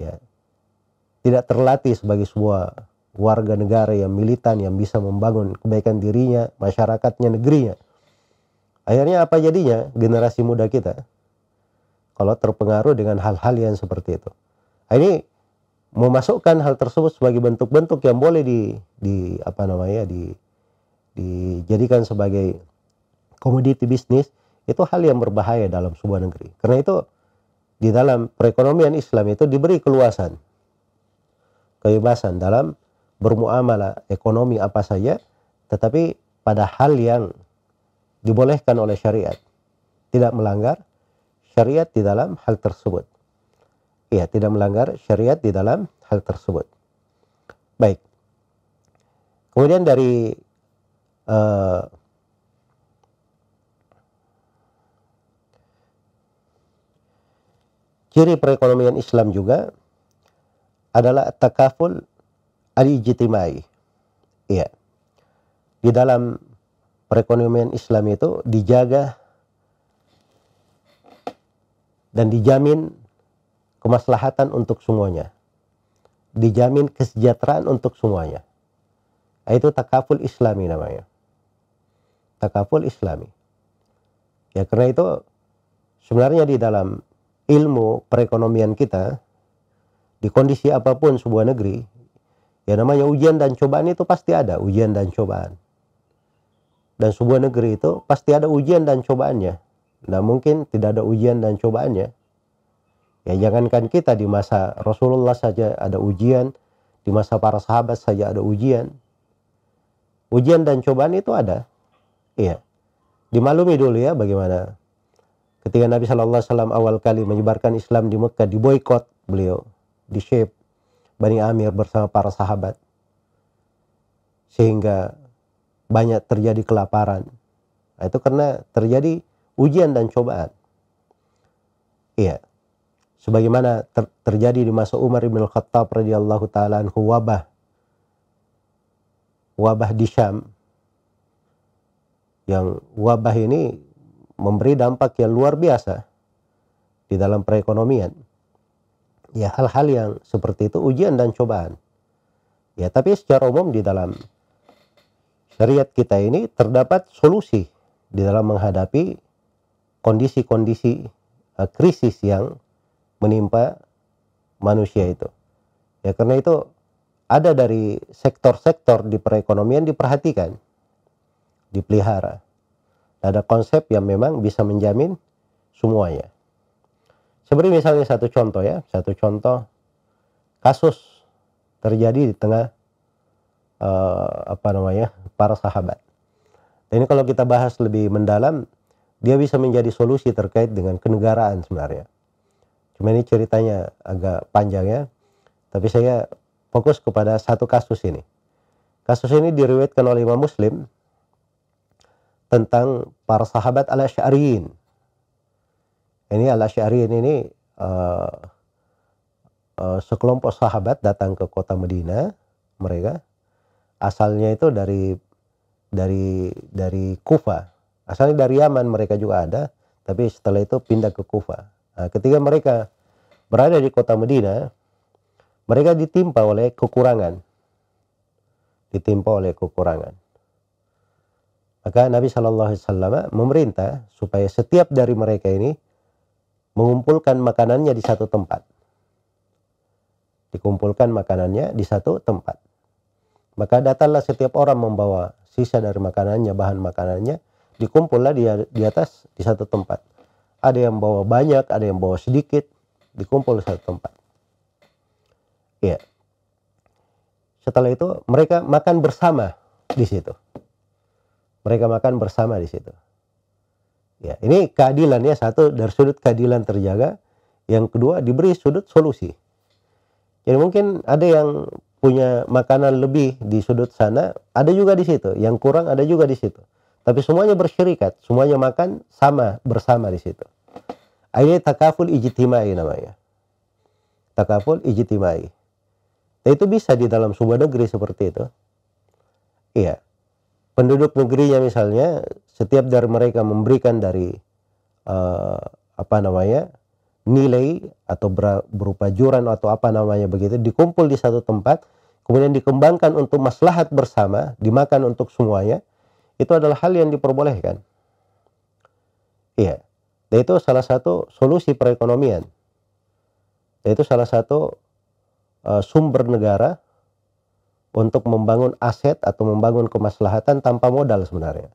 ya tidak terlatih sebagai sebuah warga negara yang militan yang bisa membangun kebaikan dirinya masyarakatnya negerinya akhirnya apa jadinya generasi muda kita kalau terpengaruh dengan hal-hal yang seperti itu. Nah, ini memasukkan hal tersebut sebagai bentuk-bentuk yang boleh di, di apa namanya di dijadikan sebagai komoditi bisnis itu hal yang berbahaya dalam sebuah negeri. Karena itu di dalam perekonomian Islam itu diberi keluasan kebebasan dalam bermuamalah ekonomi apa saja tetapi pada hal yang dibolehkan oleh syariat tidak melanggar syariat di dalam hal tersebut. Ya, tidak melanggar syariat di dalam hal tersebut. Baik. Kemudian dari uh, ciri perekonomian Islam juga adalah takaful al-ijtimai. Iya. Di dalam perekonomian Islam itu dijaga dan dijamin kemaslahatan untuk semuanya. Dijamin kesejahteraan untuk semuanya. Itu takaful islami namanya. Takaful islami. Ya karena itu sebenarnya di dalam ilmu perekonomian kita di kondisi apapun sebuah negeri ya namanya ujian dan cobaan itu pasti ada ujian dan cobaan dan sebuah negeri itu pasti ada ujian dan cobaannya Nah mungkin tidak ada ujian dan cobaannya. Ya jangankan kita di masa Rasulullah saja ada ujian, di masa para sahabat saja ada ujian. Ujian dan cobaan itu ada. Iya. Dimaklumi dulu ya bagaimana ketika Nabi Shallallahu Alaihi Wasallam awal kali menyebarkan Islam di Mekah boykot beliau di shape Bani Amir bersama para sahabat sehingga banyak terjadi kelaparan nah, itu karena terjadi ujian dan cobaan. Iya. Sebagaimana ter terjadi di masa Umar bin Khattab radhiyallahu taala anhu wabah wabah di Syam yang wabah ini memberi dampak yang luar biasa di dalam perekonomian. Ya hal-hal yang seperti itu ujian dan cobaan. Ya tapi secara umum di dalam syariat kita ini terdapat solusi di dalam menghadapi kondisi-kondisi uh, krisis yang menimpa manusia itu. Ya karena itu ada dari sektor-sektor di perekonomian diperhatikan, dipelihara. Ada konsep yang memang bisa menjamin semuanya. Seperti misalnya satu contoh ya, satu contoh kasus terjadi di tengah uh, apa namanya para sahabat. Dan ini kalau kita bahas lebih mendalam, dia bisa menjadi solusi terkait dengan kenegaraan sebenarnya. Cuma ini ceritanya agak panjang ya, tapi saya fokus kepada satu kasus ini. Kasus ini diriwayatkan oleh Imam Muslim tentang para sahabat al syariin Ini al syariin ini uh, uh, sekelompok sahabat datang ke kota Medina mereka asalnya itu dari dari dari Kufa Asalnya dari Yaman mereka juga ada, tapi setelah itu pindah ke Kufa. Nah, ketika mereka berada di kota Medina, mereka ditimpa oleh kekurangan. Ditimpa oleh kekurangan. Maka Nabi Shallallahu Alaihi Wasallam memerintah supaya setiap dari mereka ini mengumpulkan makanannya di satu tempat. Dikumpulkan makanannya di satu tempat. Maka datanglah setiap orang membawa sisa dari makanannya, bahan makanannya, dikumpullah di, di atas di satu tempat. Ada yang bawa banyak, ada yang bawa sedikit, dikumpul di satu tempat. Iya. Setelah itu mereka makan bersama di situ. Mereka makan bersama di situ. Iya, ya, ini keadilannya satu dari sudut keadilan terjaga, yang kedua diberi sudut solusi. Jadi mungkin ada yang punya makanan lebih di sudut sana, ada juga di situ. Yang kurang ada juga di situ. Tapi semuanya bersyarikat, semuanya makan sama bersama di situ. Ini takaful ijtimai namanya. Takaful ijtimai. Nah, itu bisa di dalam sebuah negeri seperti itu. Iya. Penduduk negerinya misalnya setiap dari mereka memberikan dari uh, apa namanya nilai atau berupa juran atau apa namanya begitu dikumpul di satu tempat kemudian dikembangkan untuk maslahat bersama dimakan untuk semuanya itu adalah hal yang diperbolehkan. Iya. Dan itu salah satu solusi perekonomian. Dan itu salah satu uh, sumber negara untuk membangun aset atau membangun kemaslahatan tanpa modal sebenarnya.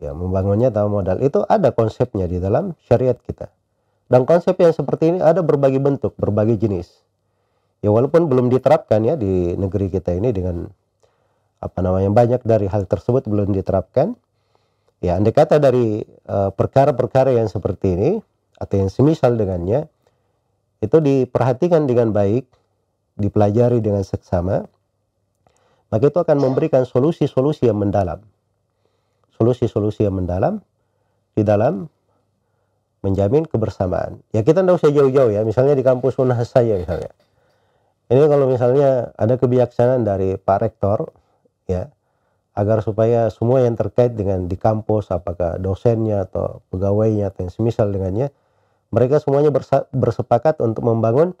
Ya, membangunnya tanpa modal. Itu ada konsepnya di dalam syariat kita. Dan konsep yang seperti ini ada berbagai bentuk, berbagai jenis. Ya walaupun belum diterapkan ya di negeri kita ini dengan apa namanya banyak dari hal tersebut belum diterapkan. Ya, andai kata dari eh, perkara-perkara uh, yang seperti ini atau yang semisal dengannya itu diperhatikan dengan baik, dipelajari dengan seksama, maka itu akan memberikan solusi-solusi yang mendalam. Solusi-solusi yang mendalam di dalam menjamin kebersamaan. Ya kita tidak usah jauh-jauh ya, misalnya di kampus Unhas saya misalnya. Ini kalau misalnya ada kebijaksanaan dari Pak Rektor, ya agar supaya semua yang terkait dengan di kampus apakah dosennya atau pegawainya atau yang semisal dengannya mereka semuanya bersepakat untuk membangun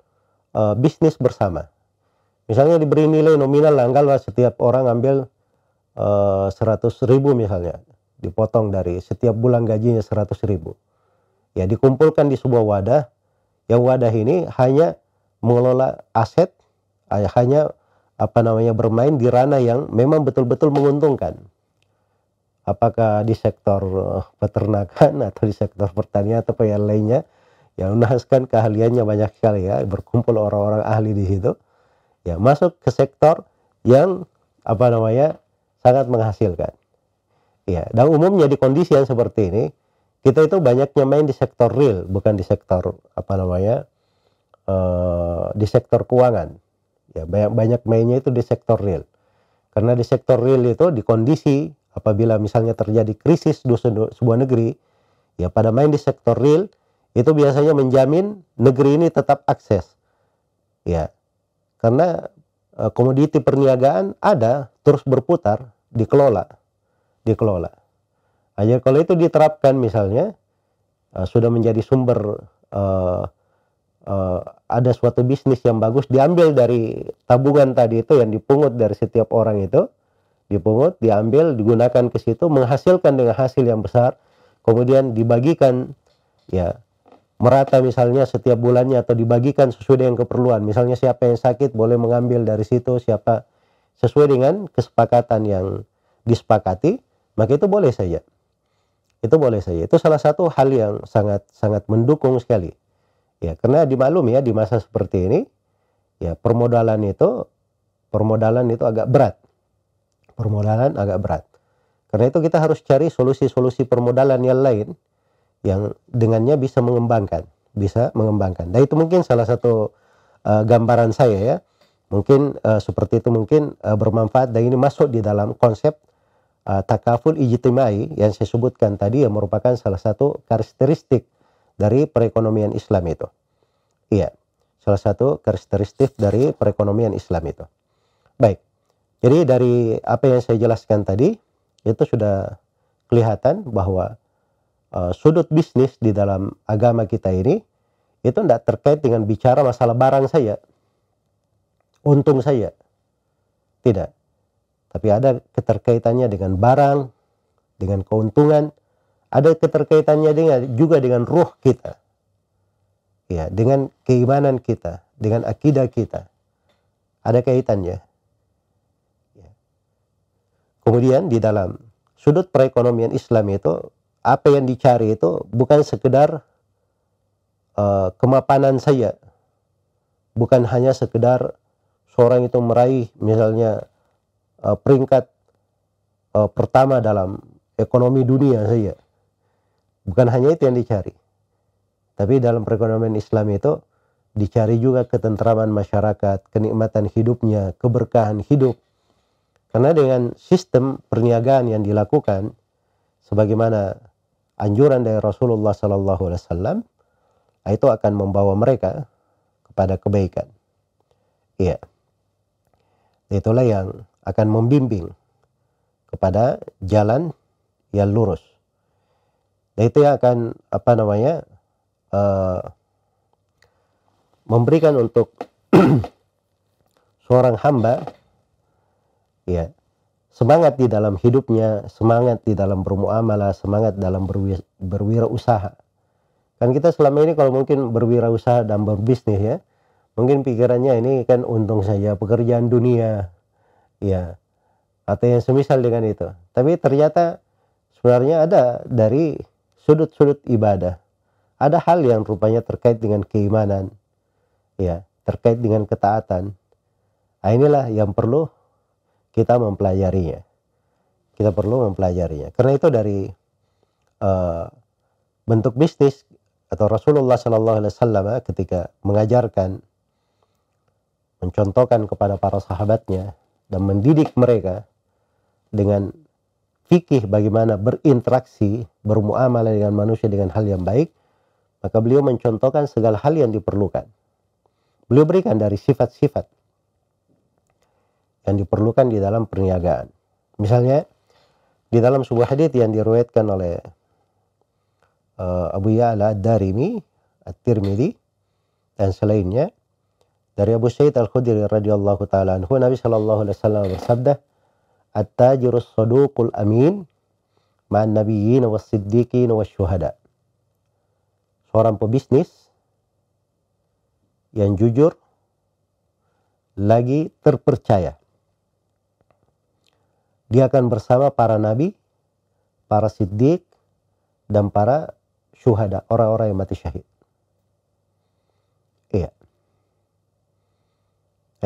uh, bisnis bersama misalnya diberi nilai nominal lah setiap orang ambil uh, ribu misalnya dipotong dari setiap bulan gajinya seratus ribu ya dikumpulkan di sebuah wadah yang wadah ini hanya mengelola aset eh, hanya apa namanya bermain di ranah yang memang betul-betul menguntungkan. Apakah di sektor eh, peternakan atau di sektor pertanian atau yang lainnya, yang menghasilkan keahliannya banyak sekali ya, berkumpul orang-orang ahli di situ, ya masuk ke sektor yang apa namanya sangat menghasilkan. Ya, dan umumnya di kondisi yang seperti ini, kita itu banyaknya main di sektor real, bukan di sektor apa namanya, uh, di sektor keuangan ya banyak banyak mainnya itu di sektor real karena di sektor real itu di kondisi apabila misalnya terjadi krisis di sebuah negeri ya pada main di sektor real itu biasanya menjamin negeri ini tetap akses ya karena e, komoditi perniagaan ada terus berputar dikelola dikelola aja kalau itu diterapkan misalnya e, sudah menjadi sumber uh, uh, ada suatu bisnis yang bagus diambil dari tabungan tadi itu yang dipungut dari setiap orang itu dipungut diambil digunakan ke situ menghasilkan dengan hasil yang besar kemudian dibagikan ya merata misalnya setiap bulannya atau dibagikan sesuai dengan keperluan misalnya siapa yang sakit boleh mengambil dari situ siapa sesuai dengan kesepakatan yang disepakati maka itu boleh saja itu boleh saja itu salah satu hal yang sangat sangat mendukung sekali Ya, karena dimaklum ya di masa seperti ini ya permodalan itu permodalan itu agak berat. Permodalan agak berat. Karena itu kita harus cari solusi-solusi permodalan yang lain yang dengannya bisa mengembangkan, bisa mengembangkan. Dan itu mungkin salah satu uh, gambaran saya ya. Mungkin uh, seperti itu mungkin uh, bermanfaat dan ini masuk di dalam konsep uh, takaful ijtimai yang saya sebutkan tadi yang merupakan salah satu karakteristik dari perekonomian Islam itu. Iya, salah satu karakteristik dari perekonomian Islam itu. Baik, jadi dari apa yang saya jelaskan tadi, itu sudah kelihatan bahwa uh, sudut bisnis di dalam agama kita ini, itu tidak terkait dengan bicara masalah barang saya, untung saya. Tidak. Tapi ada keterkaitannya dengan barang, dengan keuntungan, ada keterkaitannya dengan juga dengan ruh kita. Ya, dengan keimanan kita, dengan akidah kita. Ada kaitannya. Ya. Kemudian di dalam sudut perekonomian Islam itu apa yang dicari itu bukan sekedar uh, kemapanan saya Bukan hanya sekedar seorang itu meraih misalnya uh, peringkat uh, pertama dalam ekonomi dunia saja bukan hanya itu yang dicari tapi dalam perekonomian Islam itu dicari juga ketentraman masyarakat kenikmatan hidupnya keberkahan hidup karena dengan sistem perniagaan yang dilakukan sebagaimana anjuran dari Rasulullah Sallallahu Alaihi Wasallam itu akan membawa mereka kepada kebaikan. Iya, itulah yang akan membimbing kepada jalan yang lurus. Dan itu yang akan apa namanya uh, memberikan untuk seorang hamba ya semangat di dalam hidupnya, semangat di dalam bermuamalah, semangat dalam berwi berwirausaha. Kan kita selama ini kalau mungkin berwirausaha dan berbisnis ya, mungkin pikirannya ini kan untung saja pekerjaan dunia ya atau yang semisal dengan itu. Tapi ternyata sebenarnya ada dari sudut-sudut ibadah. Ada hal yang rupanya terkait dengan keimanan, ya, terkait dengan ketaatan. Nah, inilah yang perlu kita mempelajarinya. Kita perlu mempelajarinya. Karena itu dari uh, bentuk bisnis atau Rasulullah Shallallahu Alaihi Wasallam eh, ketika mengajarkan, mencontohkan kepada para sahabatnya dan mendidik mereka dengan fikih bagaimana berinteraksi, bermuamalah dengan manusia dengan hal yang baik, maka beliau mencontohkan segala hal yang diperlukan. Beliau berikan dari sifat-sifat yang diperlukan di dalam perniagaan. Misalnya di dalam sebuah hadis yang diriwayatkan oleh uh, Abu Ya'la Ad-Darimi, At-Tirmidzi dan selainnya dari Abu Sa'id Al-Khudri radhiyallahu taala anhu Nabi sallallahu alaihi wasallam bersabda, At-tajirus saduqul amin ma'an nabiyyin was-siddiqin syuhada, Seorang pebisnis yang jujur lagi terpercaya. Dia akan bersama para nabi, para siddiq, dan para syuhada, orang-orang yang mati syahid. Iya.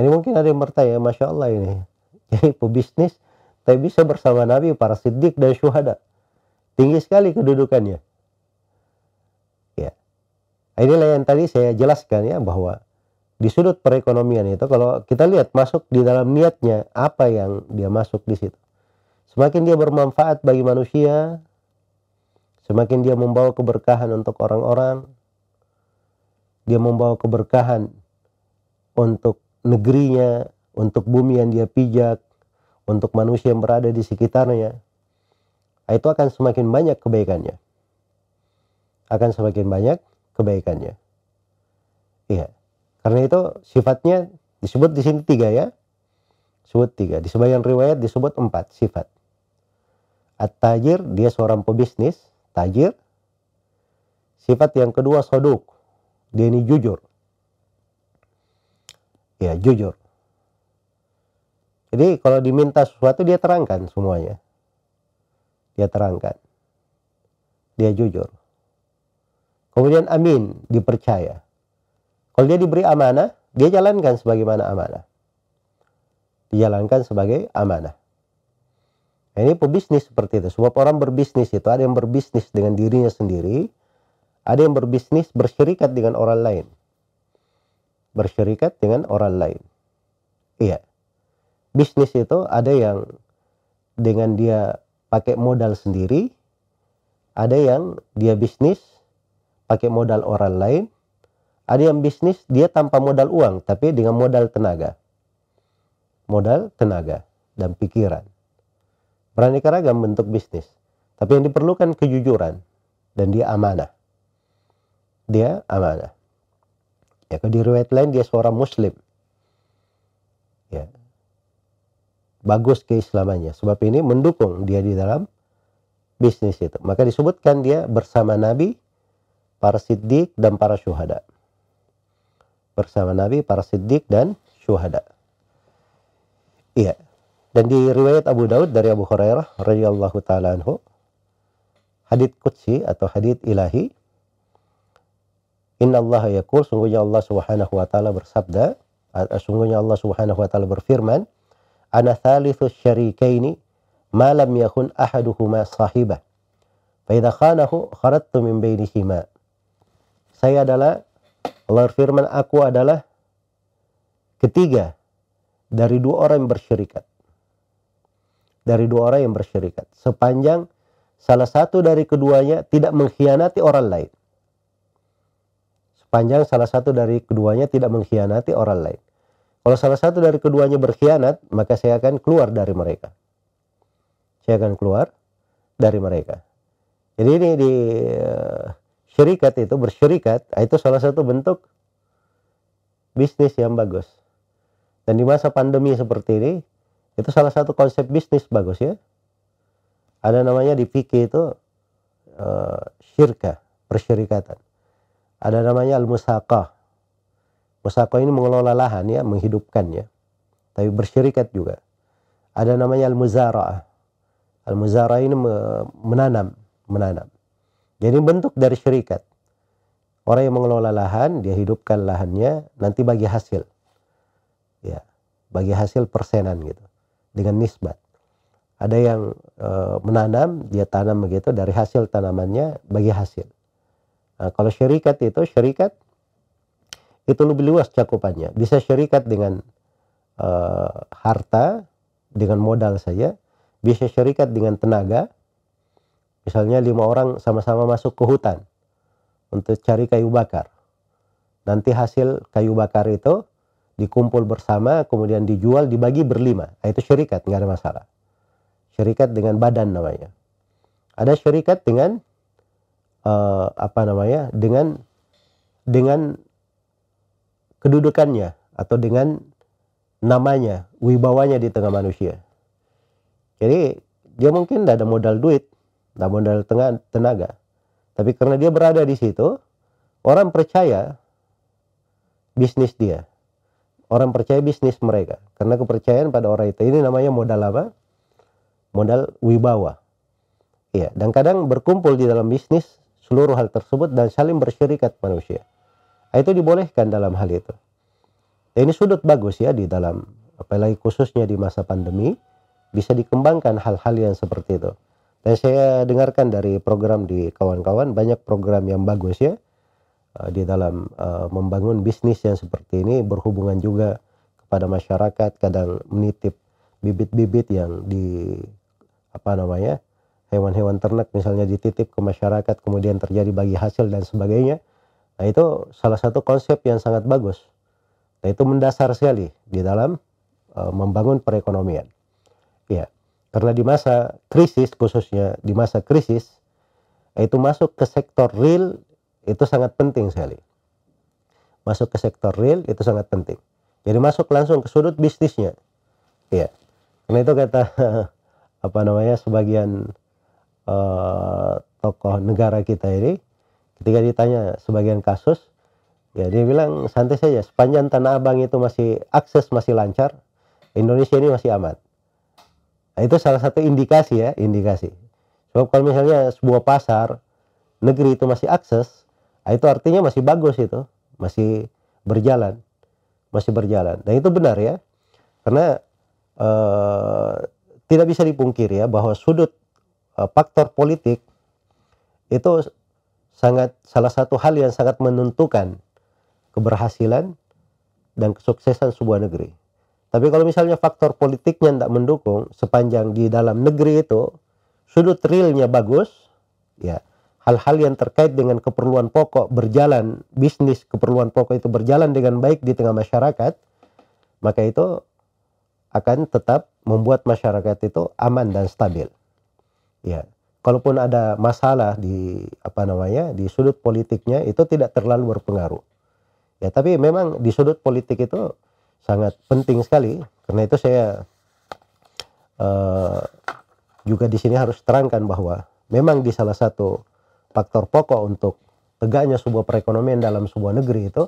Ini mungkin ada yang bertanya, Masya Allah ini. Jadi pebisnis tapi bisa bersama Nabi, para siddiq dan syuhada. Tinggi sekali kedudukannya. Ya. Inilah yang tadi saya jelaskan ya bahwa di sudut perekonomian itu kalau kita lihat masuk di dalam niatnya apa yang dia masuk di situ. Semakin dia bermanfaat bagi manusia, semakin dia membawa keberkahan untuk orang-orang, dia membawa keberkahan untuk negerinya, untuk bumi yang dia pijak, untuk manusia yang berada di sekitarnya, itu akan semakin banyak kebaikannya. Akan semakin banyak kebaikannya. Iya. Karena itu sifatnya disebut di sini tiga ya. Disebut tiga. Di sebagian riwayat disebut empat sifat. At-tajir, dia seorang pebisnis. Tajir. Sifat yang kedua soduk. Dia ini jujur. Ya, jujur. Jadi kalau diminta sesuatu dia terangkan semuanya. Dia terangkan. Dia jujur. Kemudian amin, dipercaya. Kalau dia diberi amanah, dia jalankan sebagaimana amanah. Dijalankan sebagai amanah. Nah, ini pebisnis seperti itu. Sebab orang berbisnis itu ada yang berbisnis dengan dirinya sendiri, ada yang berbisnis bersyarikat dengan orang lain. Bersyarikat dengan orang lain. Iya bisnis itu ada yang dengan dia pakai modal sendiri, ada yang dia bisnis pakai modal orang lain, ada yang bisnis dia tanpa modal uang tapi dengan modal tenaga. Modal tenaga dan pikiran. Beraneka ragam bentuk bisnis. Tapi yang diperlukan kejujuran dan dia amanah. Dia amanah. Ya, kalau di riwayat lain dia seorang muslim. Ya, bagus keislamannya. Sebab ini mendukung dia di dalam bisnis itu. Maka disebutkan dia bersama Nabi, para siddiq dan para syuhada. Bersama Nabi, para siddiq dan syuhada. Iya. Dan di riwayat Abu Daud dari Abu Hurairah radhiyallahu taala anhu, hadits qudsi atau hadits ilahi, Inna Allah yakul, sungguhnya Allah subhanahu wa ta'ala bersabda, sungguhnya Allah subhanahu wa ta'ala berfirman, أنا ثالث الشريكين ما لم يكن أحدهما صاحبة فإذا خانه خرجت من بينهما saya adalah Allah firman aku adalah ketiga dari dua orang yang bersyirikat dari dua orang yang bersyirikat sepanjang salah satu dari keduanya tidak mengkhianati orang lain sepanjang salah satu dari keduanya tidak mengkhianati orang lain kalau salah satu dari keduanya berkhianat, maka saya akan keluar dari mereka. Saya akan keluar dari mereka. Jadi ini di uh, syarikat itu bersyarikat ah, itu salah satu bentuk bisnis yang bagus. Dan di masa pandemi seperti ini itu salah satu konsep bisnis bagus ya. Ada namanya di PK itu uh, syirka, persyarikatan. Ada namanya al-musaqah, Pusako ini mengelola lahan ya, menghidupkannya. Tapi bersyirikat juga. Ada namanya al muzara al muzara ini menanam, menanam. Jadi bentuk dari syirikat Orang yang mengelola lahan, dia hidupkan lahannya, nanti bagi hasil. Ya, bagi hasil persenan gitu. Dengan nisbat. Ada yang e, menanam, dia tanam begitu dari hasil tanamannya bagi hasil. Nah, kalau syirikat itu syirikat itu lebih luas cakupannya. Bisa syarikat dengan uh, harta, dengan modal saja, bisa syarikat dengan tenaga. Misalnya lima orang sama-sama masuk ke hutan untuk cari kayu bakar. Nanti hasil kayu bakar itu dikumpul bersama, kemudian dijual, dibagi berlima. Nah, itu syarikat, nggak ada masalah. Syarikat dengan badan namanya. Ada syarikat dengan uh, apa namanya? Dengan dengan kedudukannya atau dengan namanya, wibawanya di tengah manusia. Jadi dia mungkin tidak ada modal duit, tidak modal tengah tenaga. Tapi karena dia berada di situ, orang percaya bisnis dia. Orang percaya bisnis mereka. Karena kepercayaan pada orang itu. Ini namanya modal apa? Modal wibawa. Iya, dan kadang berkumpul di dalam bisnis seluruh hal tersebut dan saling bersyirikat manusia. Nah, itu dibolehkan dalam hal itu. ini sudut bagus ya di dalam apalagi khususnya di masa pandemi bisa dikembangkan hal-hal yang seperti itu. Dan saya dengarkan dari program di kawan-kawan banyak program yang bagus ya eh, di dalam eh, membangun bisnis yang seperti ini berhubungan juga kepada masyarakat kadang menitip bibit-bibit yang di apa namanya hewan-hewan ternak misalnya dititip ke masyarakat kemudian terjadi bagi hasil dan sebagainya Nah itu salah satu konsep yang sangat bagus. Nah itu mendasar sekali di dalam uh, membangun perekonomian. Ya, karena di masa krisis khususnya di masa krisis itu masuk ke sektor real itu sangat penting sekali. Masuk ke sektor real itu sangat penting. Jadi masuk langsung ke sudut bisnisnya. Iya. Karena itu kata apa namanya sebagian uh, tokoh negara kita ini ketika ditanya sebagian kasus ya dia bilang santai saja sepanjang tanah abang itu masih akses masih lancar Indonesia ini masih aman nah, itu salah satu indikasi ya indikasi sebab kalau misalnya sebuah pasar negeri itu masih akses nah itu artinya masih bagus itu masih berjalan masih berjalan dan itu benar ya karena eh, tidak bisa dipungkiri ya bahwa sudut eh, faktor politik itu sangat salah satu hal yang sangat menentukan keberhasilan dan kesuksesan sebuah negeri. Tapi kalau misalnya faktor politiknya tidak mendukung sepanjang di dalam negeri itu sudut realnya bagus, ya hal-hal yang terkait dengan keperluan pokok berjalan, bisnis keperluan pokok itu berjalan dengan baik di tengah masyarakat, maka itu akan tetap membuat masyarakat itu aman dan stabil. Ya kalaupun ada masalah di apa namanya di sudut politiknya itu tidak terlalu berpengaruh. Ya, tapi memang di sudut politik itu sangat penting sekali. Karena itu saya uh, juga di sini harus terangkan bahwa memang di salah satu faktor pokok untuk tegaknya sebuah perekonomian dalam sebuah negeri itu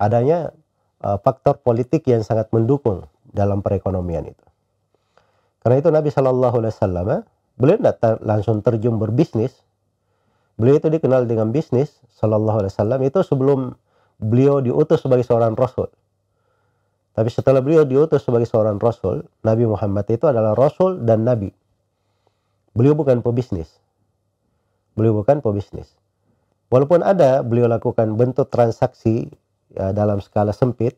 adanya uh, faktor politik yang sangat mendukung dalam perekonomian itu. Karena itu Nabi Shallallahu Alaihi Wasallam Beliau tidak langsung terjun berbisnis. Beliau itu dikenal dengan bisnis, Shallallahu Alaihi Wasallam itu sebelum beliau diutus sebagai seorang rasul. Tapi setelah beliau diutus sebagai seorang rasul, Nabi Muhammad itu adalah rasul dan nabi. Beliau bukan pebisnis. Beliau bukan pebisnis. Walaupun ada beliau lakukan bentuk transaksi ya, dalam skala sempit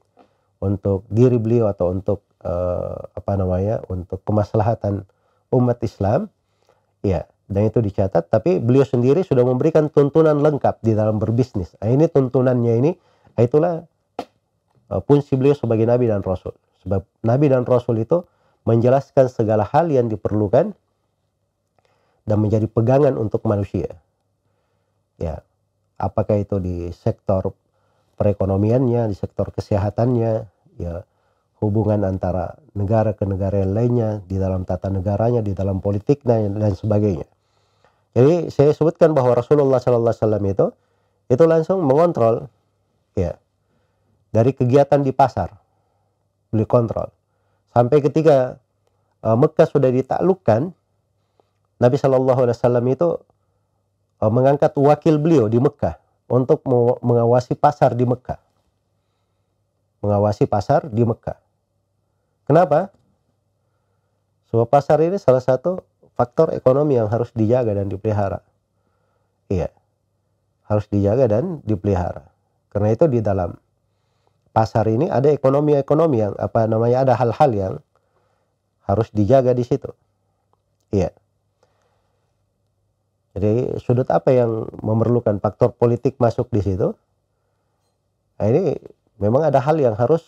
untuk diri beliau atau untuk uh, apa namanya untuk kemaslahatan umat Islam Ya, dan itu dicatat. Tapi beliau sendiri sudah memberikan tuntunan lengkap di dalam berbisnis. Nah, ini tuntunannya ini, nah, itulah eh, pun beliau sebagai Nabi dan Rasul. Sebab Nabi dan Rasul itu menjelaskan segala hal yang diperlukan dan menjadi pegangan untuk manusia. Ya, apakah itu di sektor perekonomiannya, di sektor kesehatannya, ya hubungan antara negara ke negara yang lainnya, di dalam tata negaranya, di dalam politiknya dan sebagainya. Jadi saya sebutkan bahwa Rasulullah Sallallahu Alaihi Wasallam itu itu langsung mengontrol ya dari kegiatan di pasar beli kontrol sampai ketika uh, Mekah sudah ditaklukkan Nabi Shallallahu Alaihi Wasallam itu uh, mengangkat wakil beliau di Mekah untuk mengawasi pasar di Mekah mengawasi pasar di Mekah Kenapa? Sebab pasar ini salah satu faktor ekonomi yang harus dijaga dan dipelihara. Iya. Harus dijaga dan dipelihara. Karena itu di dalam pasar ini ada ekonomi-ekonomi yang apa namanya ada hal-hal yang harus dijaga di situ. Iya. Jadi sudut apa yang memerlukan faktor politik masuk di situ? Nah, ini memang ada hal yang harus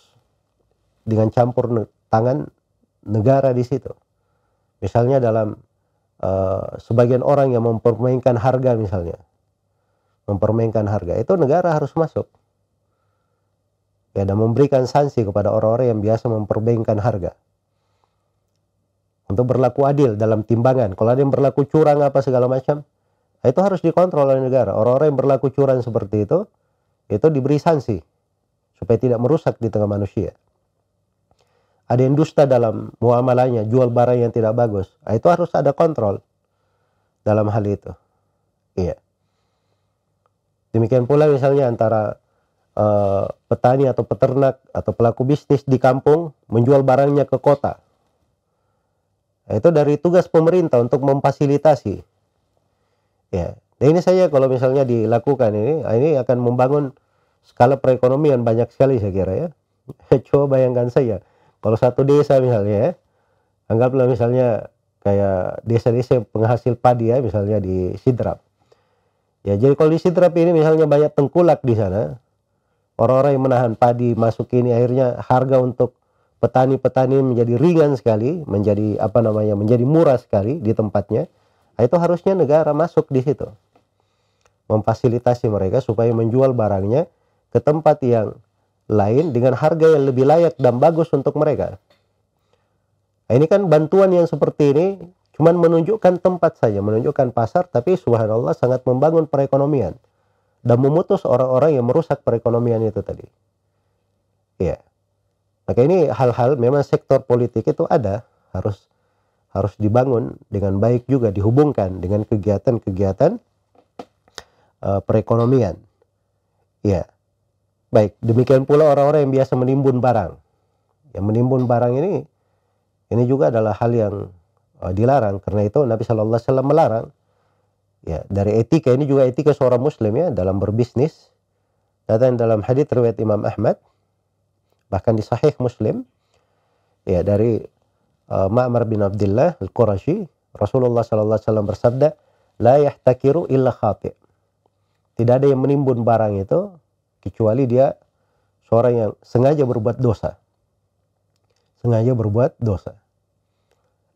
dengan campur tangan negara di situ. Misalnya dalam uh, sebagian orang yang mempermainkan harga misalnya, mempermainkan harga itu negara harus masuk. Ya dan memberikan sanksi kepada orang-orang yang biasa mempermainkan harga. Untuk berlaku adil dalam timbangan. Kalau ada yang berlaku curang apa segala macam, nah itu harus dikontrol oleh negara. Orang-orang yang berlaku curang seperti itu, itu diberi sanksi supaya tidak merusak di tengah manusia ada yang dusta dalam muamalahnya, jual barang yang tidak bagus. Nah, itu harus ada kontrol dalam hal itu. Iya. Demikian pula misalnya antara uh, petani atau peternak atau pelaku bisnis di kampung menjual barangnya ke kota. Nah, itu dari tugas pemerintah untuk memfasilitasi. Ya. Dan nah, ini saya kalau misalnya dilakukan ini, nah, ini akan membangun skala perekonomian banyak sekali saya kira ya. Coba bayangkan saya kalau satu desa misalnya ya, anggaplah misalnya kayak desa-desa penghasil padi ya misalnya di Sidrap. Ya jadi kalau di Sidrap ini misalnya banyak tengkulak di sana, orang-orang yang menahan padi masuk ini akhirnya harga untuk petani-petani menjadi ringan sekali, menjadi apa namanya, menjadi murah sekali di tempatnya. Nah, itu harusnya negara masuk di situ. Memfasilitasi mereka supaya menjual barangnya ke tempat yang lain dengan harga yang lebih layak dan bagus untuk mereka. Nah, ini kan bantuan yang seperti ini cuman menunjukkan tempat saja, menunjukkan pasar, tapi subhanallah sangat membangun perekonomian dan memutus orang-orang yang merusak perekonomian itu tadi. Ya. Maka ini hal-hal memang sektor politik itu ada, harus harus dibangun dengan baik juga dihubungkan dengan kegiatan-kegiatan uh, perekonomian. Ya. Baik, demikian pula orang-orang yang biasa menimbun barang. Yang menimbun barang ini ini juga adalah hal yang uh, dilarang karena itu Nabi Shallallahu alaihi wasallam melarang. Ya, dari etika ini juga etika seorang muslim ya dalam berbisnis. Datang dalam hadis riwayat Imam Ahmad bahkan di sahih Muslim ya dari uh, Ma'mar bin Abdullah Al-Qurashi Rasulullah Shallallahu alaihi wasallam bersabda la yahtakiru illa khati. Tidak ada yang menimbun barang itu kecuali dia seorang yang sengaja berbuat dosa sengaja berbuat dosa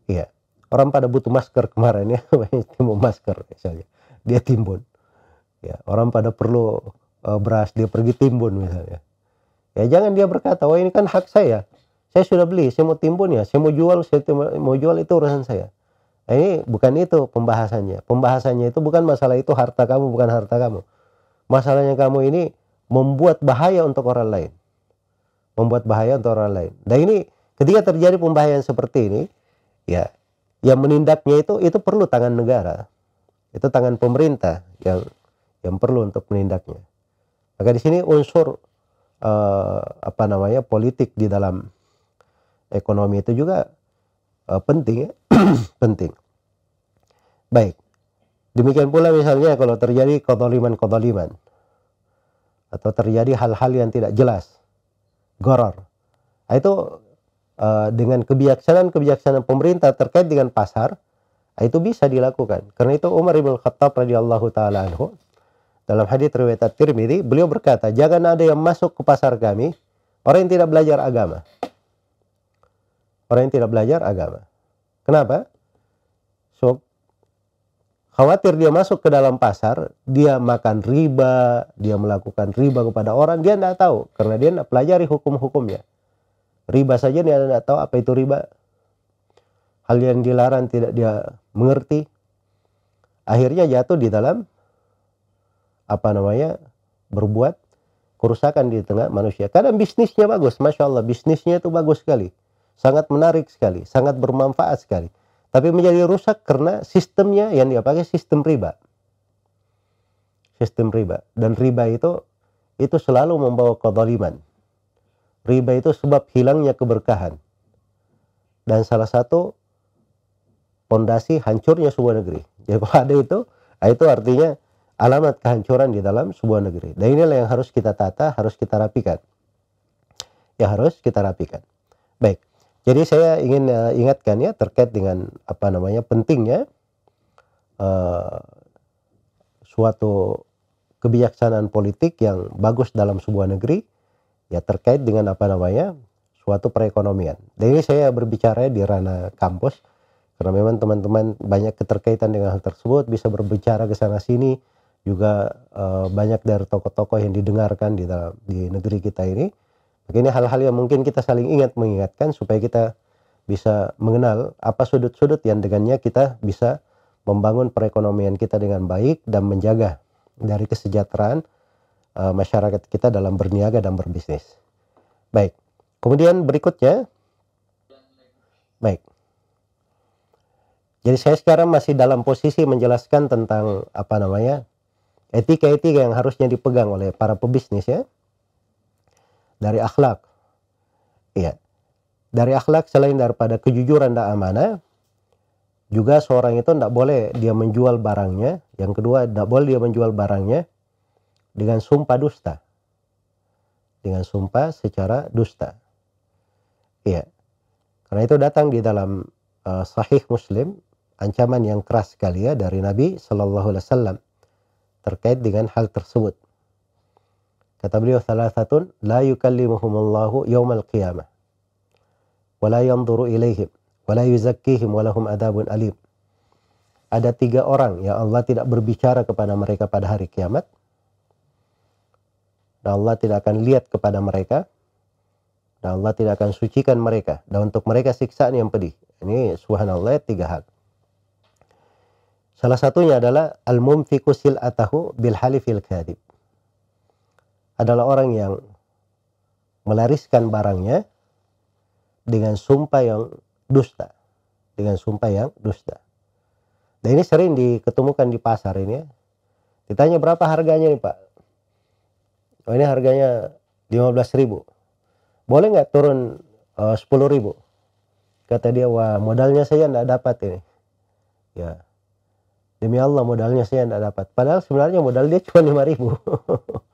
iya orang pada butuh masker kemarin ya banyak timbun masker misalnya dia timbun ya orang pada perlu eh, beras dia pergi timbun misalnya ya jangan dia berkata wah ini kan hak saya saya sudah beli saya mau timbun ya saya mau jual saya mau jual itu urusan saya nah, ini bukan itu pembahasannya pembahasannya itu bukan masalah itu harta kamu bukan harta kamu masalahnya kamu ini membuat bahaya untuk orang lain. Membuat bahaya untuk orang lain. Dan ini ketika terjadi pembahayaan seperti ini, ya, yang menindaknya itu itu perlu tangan negara. Itu tangan pemerintah yang yang perlu untuk menindaknya. Maka di sini unsur eh, apa namanya politik di dalam ekonomi itu juga eh, penting ya, penting. Baik. Demikian pula misalnya kalau terjadi kodoliman-kodoliman atau terjadi hal-hal yang tidak jelas. Goror. Nah, itu eh, dengan kebijaksanaan-kebijaksanaan pemerintah terkait dengan pasar, nah, itu bisa dilakukan. Karena itu Umar Ibn Khattab radhiyallahu taala anhu dalam hadis riwayat Tirmidzi, beliau berkata, "Jangan ada yang masuk ke pasar kami orang yang tidak belajar agama." Orang yang tidak belajar agama. Kenapa? So, khawatir dia masuk ke dalam pasar, dia makan riba, dia melakukan riba kepada orang, dia tidak tahu karena dia tidak pelajari hukum-hukumnya. Riba saja dia tidak tahu apa itu riba. Hal yang dilarang tidak dia mengerti. Akhirnya jatuh di dalam apa namanya berbuat kerusakan di tengah manusia. Kadang bisnisnya bagus, masya Allah bisnisnya itu bagus sekali, sangat menarik sekali, sangat bermanfaat sekali tapi menjadi rusak karena sistemnya yang dia pakai sistem riba sistem riba dan riba itu itu selalu membawa kezaliman riba itu sebab hilangnya keberkahan dan salah satu pondasi hancurnya sebuah negeri jadi kalau ada itu itu artinya alamat kehancuran di dalam sebuah negeri dan inilah yang harus kita tata harus kita rapikan ya harus kita rapikan baik jadi saya ingin uh, ingatkan ya terkait dengan apa namanya pentingnya uh, suatu kebijaksanaan politik yang bagus dalam sebuah negeri ya terkait dengan apa namanya suatu perekonomian. Dan ini saya berbicara di ranah kampus karena memang teman-teman banyak keterkaitan dengan hal tersebut bisa berbicara ke sana sini juga uh, banyak dari tokoh-tokoh yang didengarkan di dalam di negeri kita ini ini hal-hal yang mungkin kita saling ingat mengingatkan supaya kita bisa mengenal apa sudut-sudut yang dengannya kita bisa membangun perekonomian kita dengan baik dan menjaga dari kesejahteraan uh, masyarakat kita dalam berniaga dan berbisnis. Baik. Kemudian berikutnya Baik. Jadi saya sekarang masih dalam posisi menjelaskan tentang apa namanya? etika-etika yang harusnya dipegang oleh para pebisnis ya dari akhlak. ya. Dari akhlak selain daripada kejujuran dan amanah, juga seorang itu tidak boleh dia menjual barangnya. Yang kedua, tidak boleh dia menjual barangnya dengan sumpah dusta. Dengan sumpah secara dusta. Iya. Karena itu datang di dalam uh, Sahih Muslim ancaman yang keras sekali ya dari Nabi Shallallahu Alaihi Wasallam terkait dengan hal tersebut. Kata beliau satu, la yukallimuhumullahu yaumal qiyamah wa la yanzuru ilaihim wa la yuzakkihim wa lahum adabun alim. Ada tiga orang yang Allah tidak berbicara kepada mereka pada hari kiamat. Dan Allah tidak akan lihat kepada mereka. Dan Allah tidak akan sucikan mereka. Dan untuk mereka siksaan yang pedih. Ini subhanallah tiga hal. Salah satunya adalah al-mumfiku sil'atahu bil halifil kadib adalah orang yang melariskan barangnya dengan sumpah yang dusta. Dengan sumpah yang dusta. Dan ini sering diketemukan di pasar ini ya. Ditanya berapa harganya nih Pak? Oh ini harganya 15 ribu. Boleh nggak turun eh, uh, 10 ribu? Kata dia, wah modalnya saya nggak dapat ini. Ya, demi Allah modalnya saya nggak dapat. Padahal sebenarnya modal dia cuma 5 ribu.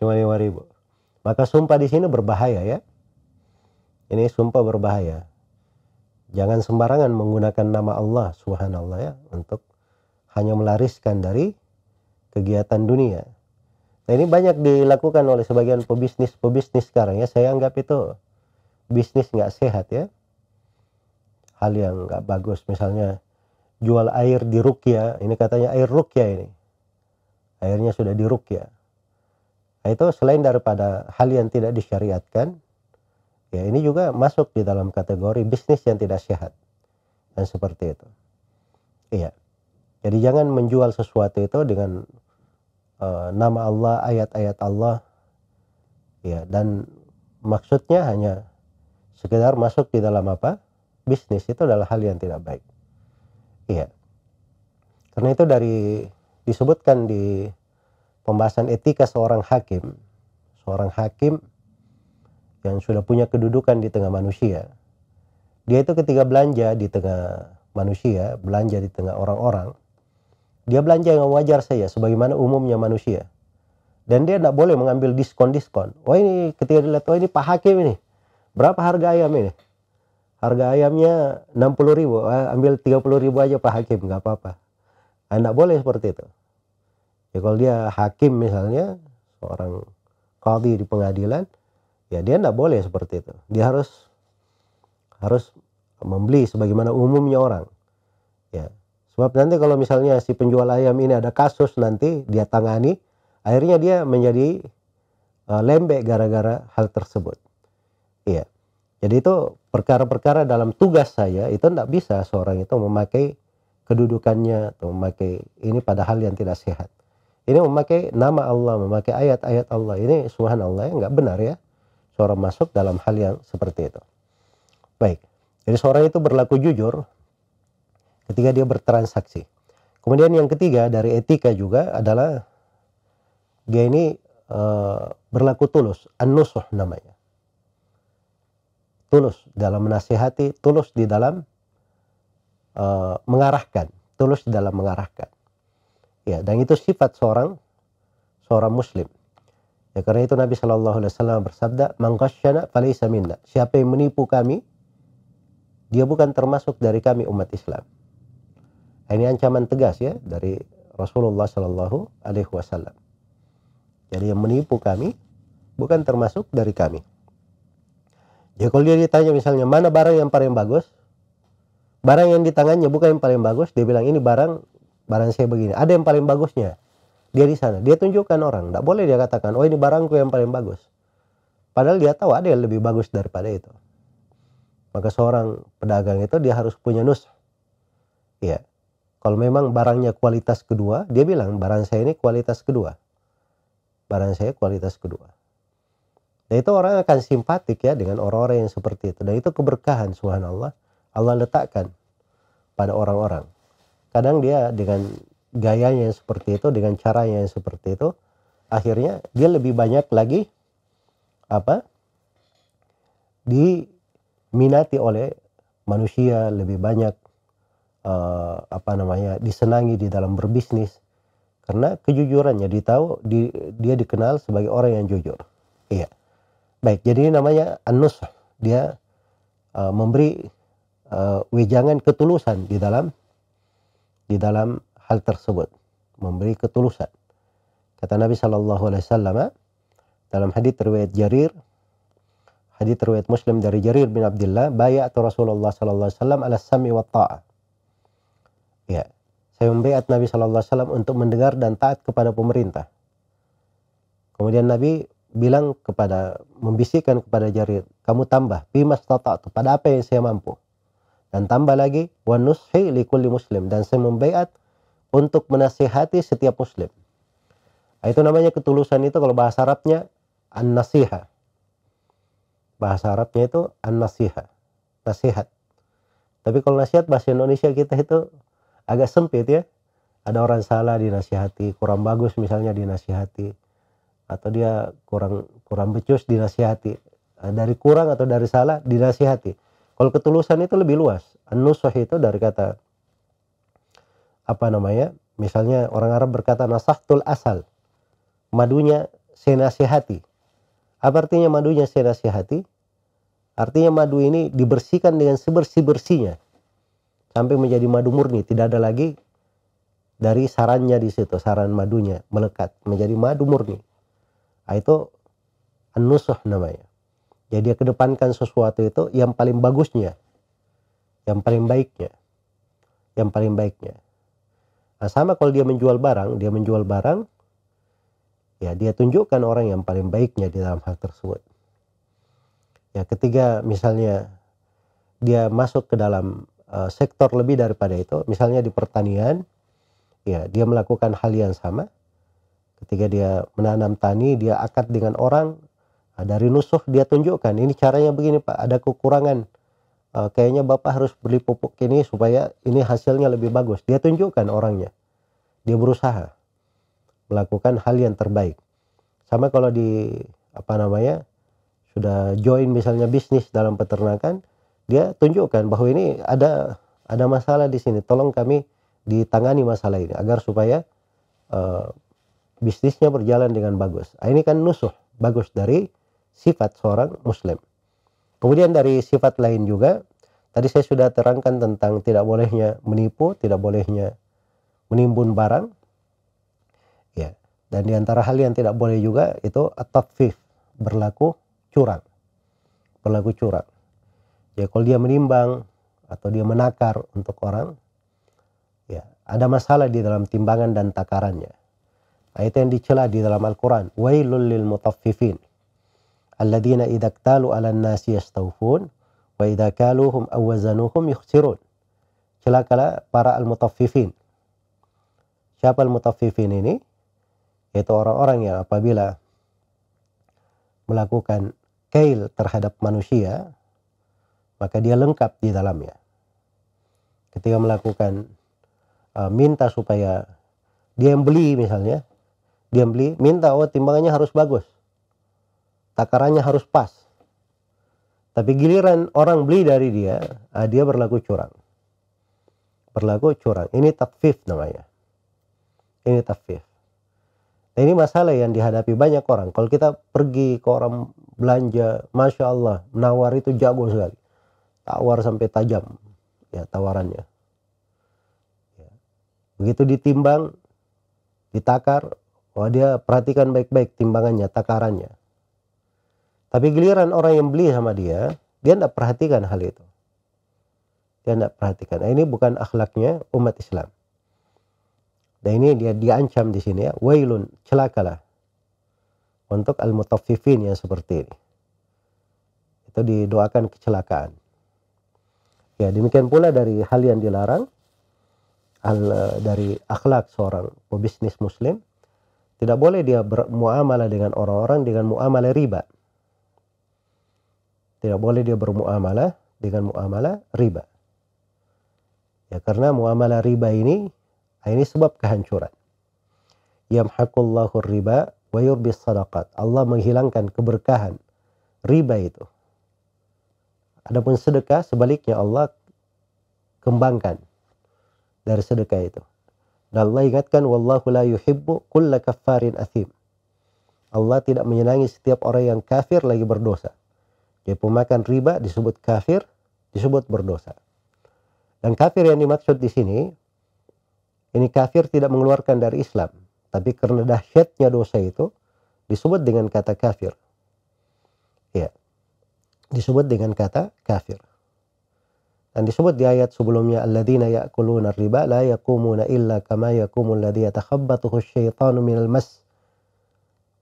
Cuma lima ribu, Maka sumpah di sini berbahaya ya. Ini sumpah berbahaya. Jangan sembarangan menggunakan nama Allah subhanallah ya untuk hanya melariskan dari kegiatan dunia. Nah, ini banyak dilakukan oleh sebagian pebisnis-pebisnis sekarang ya. Saya anggap itu bisnis nggak sehat ya. Hal yang nggak bagus misalnya jual air di Rukia. Ini katanya air Rukia ini. Airnya sudah di Rukia. Nah, itu selain daripada hal yang tidak disyariatkan, ya ini juga masuk di dalam kategori bisnis yang tidak sehat dan seperti itu. Iya. Jadi jangan menjual sesuatu itu dengan uh, nama Allah, ayat-ayat Allah, ya dan maksudnya hanya sekedar masuk di dalam apa bisnis itu adalah hal yang tidak baik. Iya. Karena itu dari disebutkan di pembahasan etika seorang hakim. Hmm. Seorang hakim yang sudah punya kedudukan di tengah manusia. Dia itu ketika belanja di tengah manusia, belanja di tengah orang-orang, dia belanja yang wajar saja sebagaimana umumnya manusia. Dan dia tidak boleh mengambil diskon-diskon. Wah oh, ini ketika dilihat, wah oh, ini Pak Hakim ini. Berapa harga ayam ini? Harga ayamnya 60 ribu, eh, ambil 30 ribu aja Pak Hakim, nggak apa-apa. Anda eh, boleh seperti itu ya kalau dia hakim misalnya seorang kaldi di pengadilan ya dia tidak boleh seperti itu dia harus harus membeli sebagaimana umumnya orang ya sebab nanti kalau misalnya si penjual ayam ini ada kasus nanti dia tangani akhirnya dia menjadi uh, lembek gara-gara hal tersebut Ya, jadi itu perkara-perkara dalam tugas saya itu tidak bisa seorang itu memakai kedudukannya atau memakai ini pada hal yang tidak sehat ini memakai nama Allah, memakai ayat-ayat Allah. Ini subhanallah ya nggak benar ya. Seorang masuk dalam hal yang seperti itu. Baik. Jadi seorang itu berlaku jujur ketika dia bertransaksi. Kemudian yang ketiga dari etika juga adalah dia ini uh, berlaku tulus, an-nusuh namanya. Tulus dalam menasihati, tulus di dalam uh, mengarahkan, tulus di dalam mengarahkan ya dan itu sifat seorang seorang muslim ya karena itu Nabi Shallallahu Alaihi Wasallam bersabda mangkasyana falaysa minna siapa yang menipu kami dia bukan termasuk dari kami umat Islam nah, ini ancaman tegas ya dari Rasulullah Shallallahu Alaihi Wasallam jadi yang menipu kami bukan termasuk dari kami ya kalau dia ditanya misalnya mana barang yang paling bagus barang yang di tangannya bukan yang paling bagus dia bilang ini barang barang saya begini ada yang paling bagusnya dia di sana dia tunjukkan orang tidak boleh dia katakan oh ini barangku yang paling bagus padahal dia tahu ada yang lebih bagus daripada itu maka seorang pedagang itu dia harus punya nus ya kalau memang barangnya kualitas kedua dia bilang barang saya ini kualitas kedua barang saya kualitas kedua dan itu orang akan simpatik ya dengan orang-orang yang seperti itu dan itu keberkahan subhanallah Allah letakkan pada orang-orang kadang dia dengan gayanya yang seperti itu dengan caranya yang seperti itu akhirnya dia lebih banyak lagi apa diminati oleh manusia lebih banyak uh, apa namanya disenangi di dalam berbisnis karena kejujurannya ditahu di, dia dikenal sebagai orang yang jujur iya baik jadi namanya anus dia uh, memberi uh, wejangan ketulusan di dalam di dalam hal tersebut, memberi ketulusan. Kata Nabi Shallallahu Alaihi Wasallam eh, dalam hadis riwayat Jarir, hadis riwayat Muslim dari Jarir bin Abdullah, bayat Rasulullah Shallallahu Alaihi Wasallam sami wa ta'a. Ya, saya membayat Nabi Shallallahu Alaihi Wasallam untuk mendengar dan taat kepada pemerintah. Kemudian Nabi bilang kepada membisikkan kepada Jarir, kamu tambah bimas tata kepada apa yang saya mampu. Dan tambah lagi, wanushi nushi likulli muslim. Dan saya membaiat untuk menasihati setiap muslim. Nah, itu namanya ketulusan itu kalau bahasa Arabnya an-nasiha. Bahasa Arabnya itu an-nasiha. Nasihat. Tapi kalau nasihat bahasa Indonesia kita itu agak sempit ya. Ada orang salah dinasihati, kurang bagus misalnya dinasihati. Atau dia kurang kurang becus dinasihati. Dari kurang atau dari salah dinasihati kalau ketulusan itu lebih luas. Nusuh itu dari kata apa namanya? Misalnya orang Arab berkata nasahtul asal. Madunya senasihati. hati. Apa artinya madunya senasihati? hati, Artinya madu ini dibersihkan dengan sebersih-bersihnya sampai menjadi madu murni, tidak ada lagi dari sarannya di situ, saran madunya melekat menjadi madu murni. Nah, itu an namanya ya dia kedepankan sesuatu itu yang paling bagusnya yang paling baiknya yang paling baiknya nah, sama kalau dia menjual barang dia menjual barang ya dia tunjukkan orang yang paling baiknya di dalam hal tersebut ya ketiga misalnya dia masuk ke dalam uh, sektor lebih daripada itu misalnya di pertanian ya dia melakukan hal yang sama ketika dia menanam tani dia akad dengan orang Nah, dari nusuh dia tunjukkan ini caranya begini Pak, ada kekurangan. Uh, kayaknya Bapak harus beli pupuk ini supaya ini hasilnya lebih bagus. Dia tunjukkan orangnya. Dia berusaha melakukan hal yang terbaik. Sama kalau di apa namanya? sudah join misalnya bisnis dalam peternakan, dia tunjukkan bahwa ini ada ada masalah di sini. Tolong kami ditangani masalah ini agar supaya uh, bisnisnya berjalan dengan bagus. Nah, ini kan nusuh bagus dari sifat seorang muslim. Kemudian dari sifat lain juga, tadi saya sudah terangkan tentang tidak bolehnya menipu, tidak bolehnya menimbun barang. Ya, dan di antara hal yang tidak boleh juga itu atafif, berlaku curang. Berlaku curang. Ya, kalau dia menimbang atau dia menakar untuk orang, ya, ada masalah di dalam timbangan dan takarannya. Ayat nah, yang dicela di dalam Al-Quran. Wailul lil mutaffifin alladzina idza iktalu 'alan nasi yastawfun wa idza kaluhum aw wazanuhum yukhsirun. Celakalah para al-mutaffifin. Siapa al-mutaffifin ini? Yaitu orang-orang yang apabila melakukan kail terhadap manusia, maka dia lengkap di dalamnya. Ketika melakukan uh, minta supaya dia yang beli misalnya, dia yang beli minta oh timbangannya harus bagus takarannya harus pas. Tapi giliran orang beli dari dia, ah, dia berlaku curang. Berlaku curang. Ini fifth namanya. Ini takfif. Nah, ini masalah yang dihadapi banyak orang. Kalau kita pergi ke orang belanja, masya Allah, nawar itu jago sekali. Tawar sampai tajam, ya tawarannya. Ya. Begitu ditimbang, ditakar, oh dia perhatikan baik-baik timbangannya, takarannya. Tapi giliran orang yang beli sama dia, dia tidak perhatikan hal itu. Dia tidak perhatikan. Nah, ini bukan akhlaknya umat Islam. Dan ini dia diancam di sini ya. Wailun, celakalah. Untuk al mutafifin yang seperti ini. Itu didoakan kecelakaan. Ya, demikian pula dari hal yang dilarang al, dari akhlak seorang pebisnis muslim tidak boleh dia bermuamalah dengan orang-orang dengan muamalah riba. Tidak boleh dia bermuamalah dengan muamalah riba. Ya karena muamalah riba ini ini sebab kehancuran. Yamhaqullahu riba wa yurbis sadaqat. Allah menghilangkan keberkahan riba itu. Adapun sedekah sebaliknya Allah kembangkan dari sedekah itu. Dan Allah ingatkan wallahu la yuhibbu kulla kaffarin athim. Allah tidak menyenangi setiap orang yang kafir lagi berdosa dia ya, pemakan riba disebut kafir, disebut berdosa. Dan kafir yang dimaksud di sini, ini kafir tidak mengeluarkan dari Islam, tapi karena dahsyatnya dosa itu disebut dengan kata kafir. Ya, disebut dengan kata kafir. Dan disebut di ayat sebelumnya alladzina ya'kuluna riba la yaqumuna illa kama yaqumul ladzi yatakhabbathu asyaitanu minal mas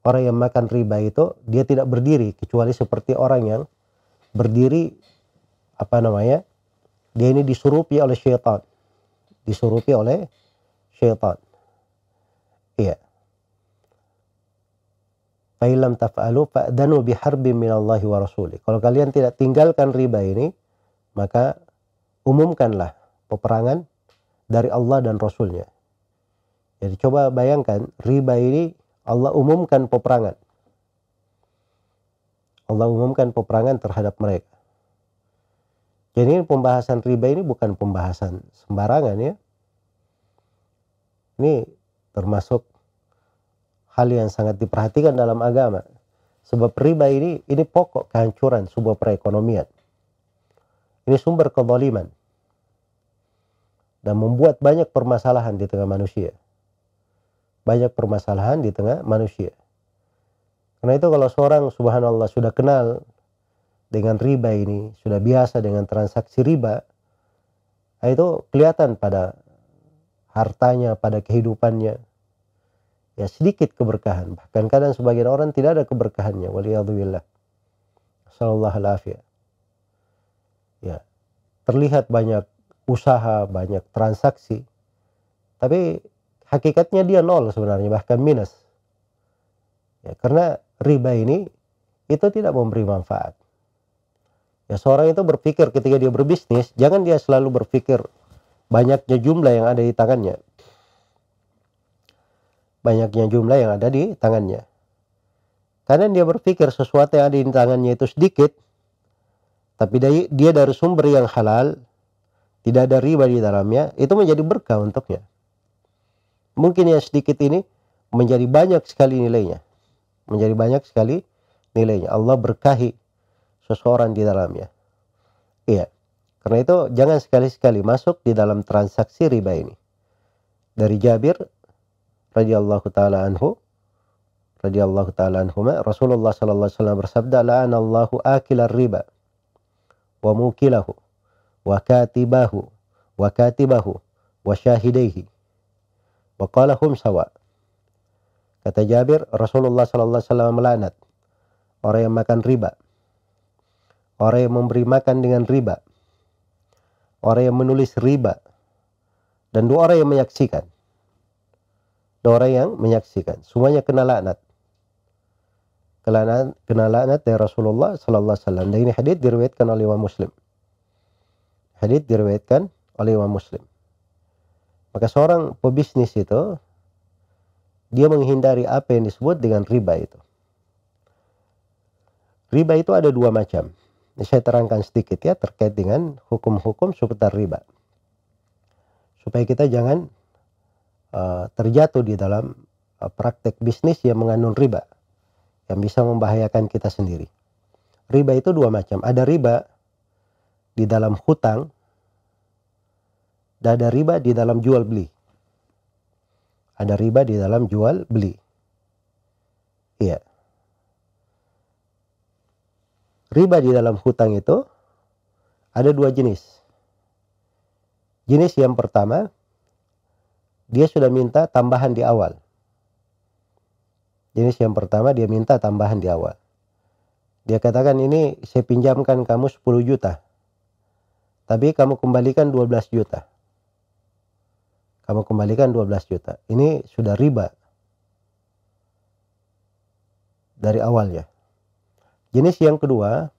orang yang makan riba itu dia tidak berdiri kecuali seperti orang yang berdiri apa namanya dia ini disurupi oleh syaitan disurupi oleh syaitan iya fa'ilam taf'alu fa'danu biharbin minallahi wa rasuli kalau kalian tidak tinggalkan riba ini maka umumkanlah peperangan dari Allah dan Rasulnya jadi coba bayangkan riba ini Allah umumkan peperangan. Allah umumkan peperangan terhadap mereka. Jadi pembahasan riba ini bukan pembahasan sembarangan ya. Ini termasuk hal yang sangat diperhatikan dalam agama. Sebab riba ini ini pokok kehancuran sebuah perekonomian. Ini sumber kezaliman dan membuat banyak permasalahan di tengah manusia banyak permasalahan di tengah manusia. Karena itu kalau seorang subhanallah sudah kenal dengan riba ini, sudah biasa dengan transaksi riba, itu kelihatan pada hartanya, pada kehidupannya. Ya sedikit keberkahan. Bahkan kadang sebagian orang tidak ada keberkahannya. Waliyahzubillah. Sallallahu alaihi Ya. Terlihat banyak usaha, banyak transaksi. Tapi hakikatnya dia nol sebenarnya bahkan minus ya, karena riba ini itu tidak memberi manfaat ya seorang itu berpikir ketika dia berbisnis jangan dia selalu berpikir banyaknya jumlah yang ada di tangannya banyaknya jumlah yang ada di tangannya karena dia berpikir sesuatu yang ada di tangannya itu sedikit tapi dia dari sumber yang halal tidak ada riba di dalamnya itu menjadi berkah untuknya mungkin yang sedikit ini menjadi banyak sekali nilainya. Menjadi banyak sekali nilainya. Allah berkahi seseorang di dalamnya. Iya. Karena itu jangan sekali-sekali masuk di dalam transaksi riba ini. Dari Jabir radhiyallahu taala anhu radhiyallahu taala anhu, Rasulullah sallallahu alaihi wasallam bersabda la'anallahu akilar riba wa mukilahu wa katibahu wa katibahu wa syahidaihi Waqala sawa. Kata Jabir, Rasulullah sallallahu alaihi wasallam melanat orang yang makan riba. Orang yang memberi makan dengan riba. Orang yang menulis riba. Dan dua orang yang menyaksikan. Dua orang yang menyaksikan. Semuanya kena laknat. Kena, kena laknat dari Rasulullah sallallahu alaihi wasallam. Dan ini hadis diriwayatkan oleh Imam Muslim. Hadis diriwayatkan oleh Imam Muslim. Maka seorang pebisnis itu dia menghindari apa yang disebut dengan riba itu. Riba itu ada dua macam. Saya terangkan sedikit ya terkait dengan hukum-hukum seputar riba. Supaya kita jangan uh, terjatuh di dalam uh, praktek bisnis yang mengandung riba. Yang bisa membahayakan kita sendiri. Riba itu dua macam. Ada riba di dalam hutang dan ada riba di dalam jual beli. Ada riba di dalam jual beli. Iya. Riba di dalam hutang itu ada dua jenis. Jenis yang pertama, dia sudah minta tambahan di awal. Jenis yang pertama dia minta tambahan di awal. Dia katakan ini saya pinjamkan kamu 10 juta. Tapi kamu kembalikan 12 juta kamu kembalikan 12 juta. Ini sudah riba dari awal ya. Jenis yang kedua,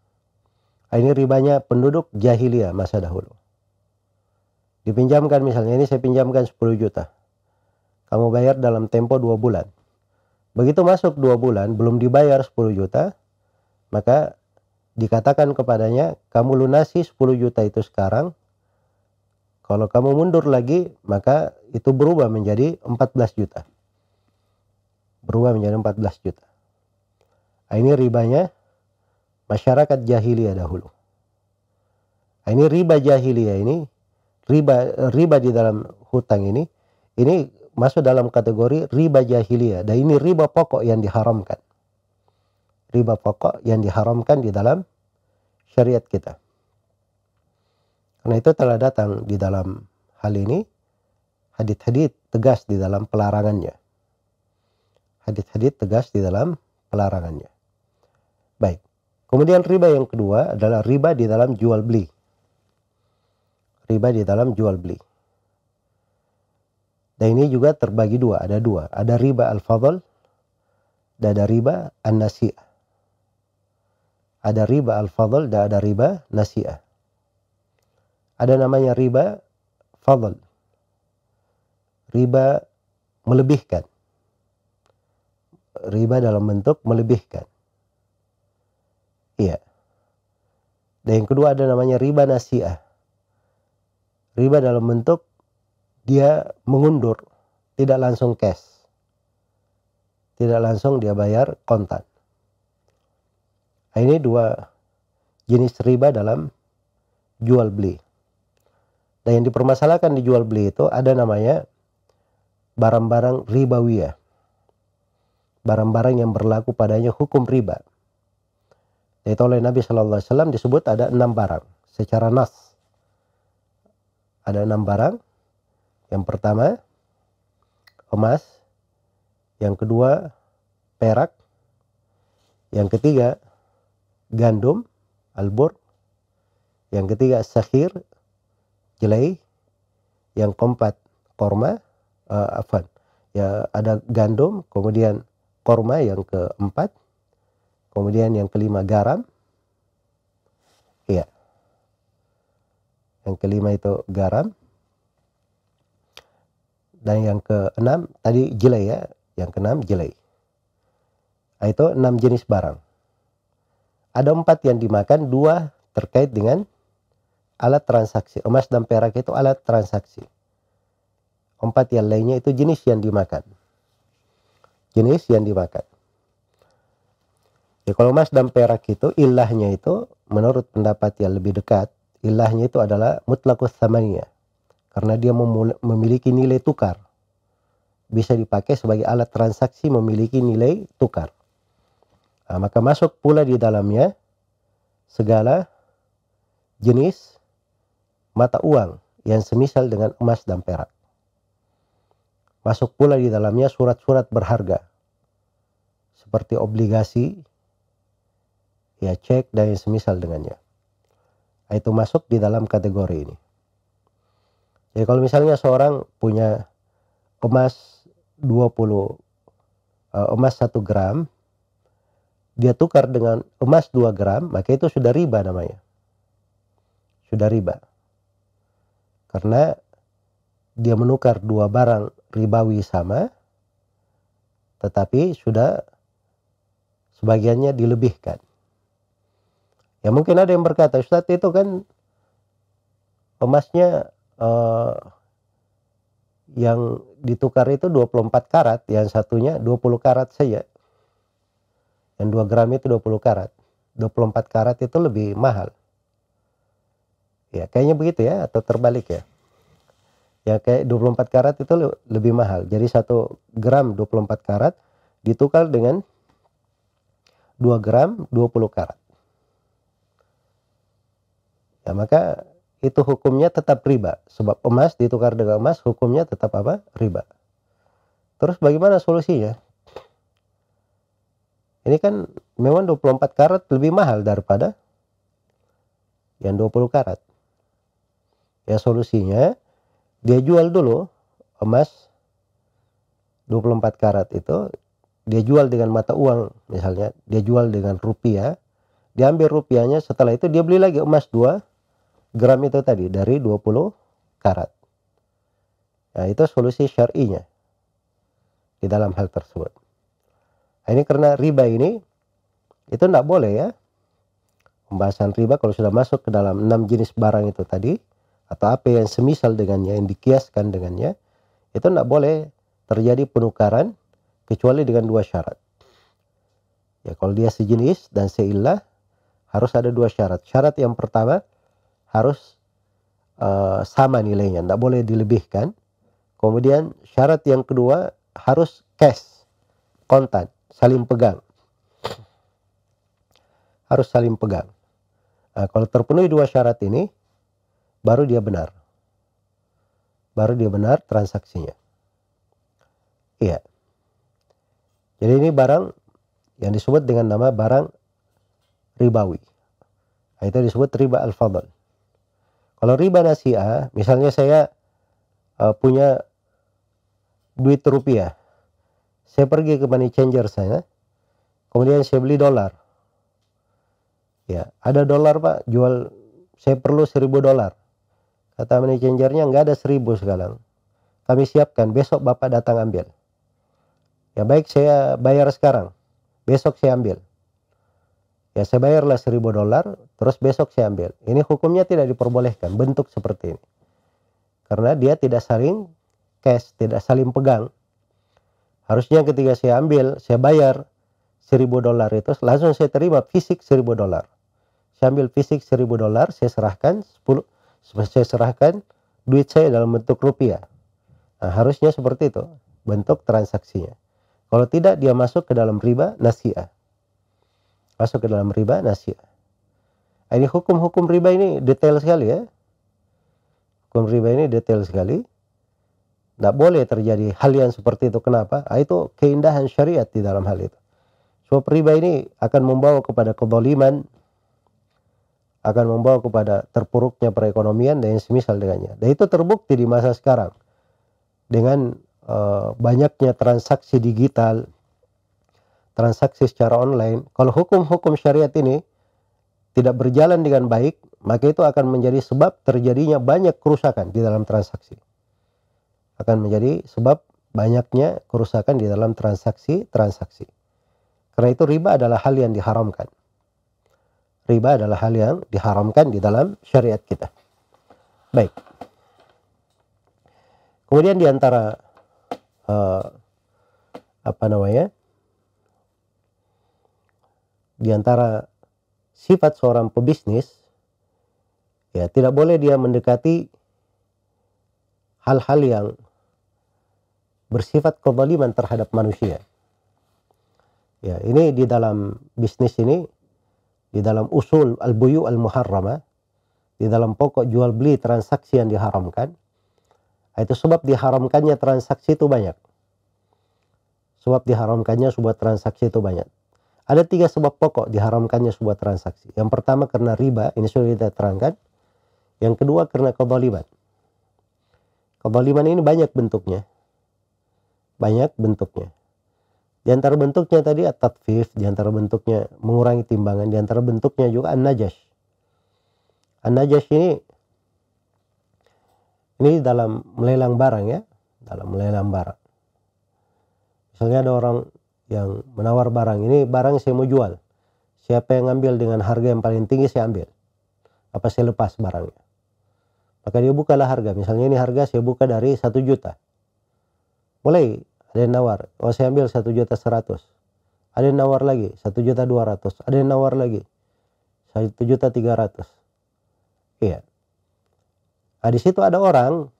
ah, ini ribanya penduduk jahiliyah masa dahulu. Dipinjamkan misalnya ini saya pinjamkan 10 juta. Kamu bayar dalam tempo 2 bulan. Begitu masuk 2 bulan belum dibayar 10 juta, maka dikatakan kepadanya kamu lunasi 10 juta itu sekarang kalau kamu mundur lagi, maka itu berubah menjadi 14 juta. Berubah menjadi 14 juta. Nah, ini ribanya masyarakat jahiliyah dahulu. Nah, ini riba jahiliyah ini, riba riba di dalam hutang ini, ini masuk dalam kategori riba jahiliyah. Dan ini riba pokok yang diharamkan. Riba pokok yang diharamkan di dalam syariat kita. Karena itu telah datang di dalam hal ini hadit-hadit tegas di dalam pelarangannya. Hadit-hadit tegas di dalam pelarangannya. Baik. Kemudian riba yang kedua adalah riba di dalam jual beli. Riba di dalam jual beli. Dan ini juga terbagi dua, ada dua. Ada riba al-fadl dan ada riba an-nasi'ah. Ada riba al-fadl dan ada riba nasi'ah. Ada namanya riba fadl. Riba melebihkan. Riba dalam bentuk melebihkan. Iya. Dan yang kedua ada namanya riba nasiah. Riba dalam bentuk dia mengundur, tidak langsung cash. Tidak langsung dia bayar kontan. Nah, ini dua jenis riba dalam jual beli. Nah yang dipermasalahkan dijual beli itu ada namanya barang-barang ribawiyah. Barang-barang yang berlaku padanya hukum riba. Itu oleh Nabi Shallallahu Alaihi Wasallam disebut ada enam barang secara nas. Ada enam barang. Yang pertama emas, yang kedua perak, yang ketiga gandum, albur, yang ketiga sahir jelai, yang keempat korma, uh, afan, ya ada gandum, kemudian korma yang keempat, kemudian yang kelima garam, iya, yang kelima itu garam, dan yang keenam tadi jelai ya, yang keenam jelai. Nah, itu enam jenis barang. Ada empat yang dimakan, dua terkait dengan alat transaksi. Emas dan perak itu alat transaksi. Empat yang lainnya itu jenis yang dimakan. Jenis yang dimakan. Ya, kalau emas dan perak itu ilahnya itu menurut pendapat yang lebih dekat, ilahnya itu adalah mutlakus samania. Karena dia memiliki nilai tukar. Bisa dipakai sebagai alat transaksi memiliki nilai tukar. Nah, maka masuk pula di dalamnya segala jenis mata uang yang semisal dengan emas dan perak. Masuk pula di dalamnya surat-surat berharga seperti obligasi, ya cek dan yang semisal dengannya. Nah, itu masuk di dalam kategori ini. Jadi kalau misalnya seorang punya emas 20 eh, emas 1 gram dia tukar dengan emas 2 gram, maka itu sudah riba namanya. Sudah riba karena dia menukar dua barang ribawi sama tetapi sudah sebagiannya dilebihkan. Ya mungkin ada yang berkata, Ustaz itu kan emasnya eh, yang ditukar itu 24 karat, yang satunya 20 karat saja. Yang 2 gram itu 20 karat. 24 karat itu lebih mahal. Ya, kayaknya begitu ya atau terbalik ya. Ya kayak 24 karat itu lebih mahal. Jadi 1 gram 24 karat ditukar dengan 2 gram 20 karat. Ya maka itu hukumnya tetap riba. Sebab emas ditukar dengan emas hukumnya tetap apa? Riba. Terus bagaimana solusinya? Ini kan memang 24 karat lebih mahal daripada yang 20 karat ya solusinya dia jual dulu emas 24 karat itu dia jual dengan mata uang misalnya dia jual dengan rupiah dia ambil rupiahnya setelah itu dia beli lagi emas 2 gram itu tadi dari 20 karat nah itu solusi syar'inya di dalam hal tersebut nah, ini karena riba ini itu tidak boleh ya pembahasan riba kalau sudah masuk ke dalam enam jenis barang itu tadi atau apa yang semisal dengannya yang dikiaskan dengannya itu tidak boleh terjadi penukaran kecuali dengan dua syarat ya kalau dia sejenis dan seilah harus ada dua syarat syarat yang pertama harus uh, sama nilainya tidak boleh dilebihkan kemudian syarat yang kedua harus cash kontan saling pegang harus saling pegang nah, kalau terpenuhi dua syarat ini baru dia benar. Baru dia benar transaksinya. Iya. Jadi ini barang yang disebut dengan nama barang ribawi. Nah, itu disebut riba al-fadl. Kalau riba nasia, misalnya saya uh, punya duit rupiah. Saya pergi ke money changer saya, kemudian saya beli dolar. Ya, ada dolar Pak, jual saya perlu seribu dolar. Kata manajernya nggak ada seribu sekarang. Kami siapkan, besok Bapak datang ambil. Ya baik saya bayar sekarang, besok saya ambil. Ya saya bayarlah seribu dolar, terus besok saya ambil. Ini hukumnya tidak diperbolehkan, bentuk seperti ini. Karena dia tidak saling cash, tidak saling pegang. Harusnya ketika saya ambil, saya bayar seribu dolar itu, langsung saya terima fisik seribu dolar. Saya ambil fisik seribu dolar, saya serahkan sepuluh. Seperti saya serahkan duit saya dalam bentuk rupiah. Nah, harusnya seperti itu bentuk transaksinya. Kalau tidak dia masuk ke dalam riba nasiah. Masuk ke dalam riba nasiah. Nah, ini hukum-hukum riba ini detail sekali ya. Hukum riba ini detail sekali. Tidak boleh terjadi hal yang seperti itu. Kenapa? Nah, itu keindahan syariat di dalam hal itu. Suap riba ini akan membawa kepada kedoliman, akan membawa kepada terpuruknya perekonomian dan yang semisal dengannya. Dan itu terbukti di masa sekarang dengan e, banyaknya transaksi digital, transaksi secara online. Kalau hukum-hukum syariat ini tidak berjalan dengan baik, maka itu akan menjadi sebab terjadinya banyak kerusakan di dalam transaksi. Akan menjadi sebab banyaknya kerusakan di dalam transaksi-transaksi. Karena itu riba adalah hal yang diharamkan riba adalah hal yang diharamkan di dalam syariat kita. Baik. Kemudian di antara uh, apa namanya? Di antara sifat seorang pebisnis ya tidak boleh dia mendekati hal-hal yang bersifat kezaliman terhadap manusia. Ya, ini di dalam bisnis ini di dalam usul al-buyu al-muharrama, di dalam pokok jual beli transaksi yang diharamkan, itu sebab diharamkannya transaksi itu banyak. Sebab diharamkannya sebuah transaksi itu banyak. Ada tiga sebab pokok diharamkannya sebuah transaksi. Yang pertama karena riba, ini sudah kita terangkan. Yang kedua karena kebaliman kebaliman ini banyak bentuknya. Banyak bentuknya. Di antara bentuknya tadi at tadfif di antara bentuknya mengurangi timbangan, di antara bentuknya juga an-najash. An-najash ini ini dalam melelang barang ya, dalam melelang barang. Misalnya ada orang yang menawar barang, ini barang saya mau jual. Siapa yang ngambil dengan harga yang paling tinggi saya ambil. Apa saya lepas barangnya. Maka dia bukalah harga. Misalnya ini harga saya buka dari 1 juta. Boleh ada yang nawar oh saya ambil satu juta seratus ada yang nawar lagi satu juta dua ratus ada yang nawar lagi satu juta tiga ratus iya nah, di situ ada orang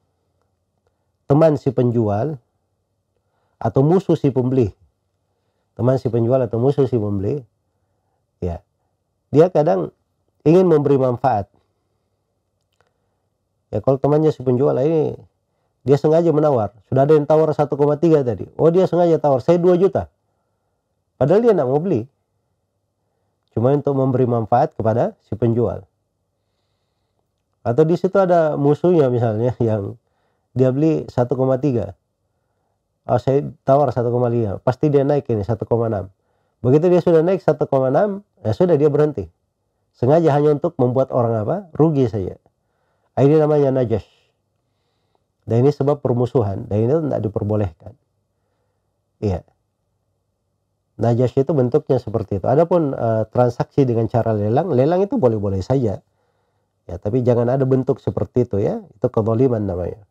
teman si penjual atau musuh si pembeli teman si penjual atau musuh si pembeli ya dia kadang ingin memberi manfaat ya kalau temannya si penjual ini dia sengaja menawar. Sudah ada yang tawar 1,3 tadi. Oh dia sengaja tawar. Saya 2 juta. Padahal dia tidak mau beli. Cuma untuk memberi manfaat kepada si penjual. Atau di situ ada musuhnya misalnya yang dia beli 1,3. Oh, saya tawar 1,5. Pasti dia naik ini 1,6. Begitu dia sudah naik 1,6, ya sudah dia berhenti. Sengaja hanya untuk membuat orang apa? Rugi saja. Ini namanya najash. Dan ini sebab permusuhan. Dan ini tidak diperbolehkan. Iya. Najasy itu bentuknya seperti itu. Adapun uh, transaksi dengan cara lelang, lelang itu boleh-boleh saja. Ya, tapi jangan ada bentuk seperti itu ya. Itu kezaliman namanya.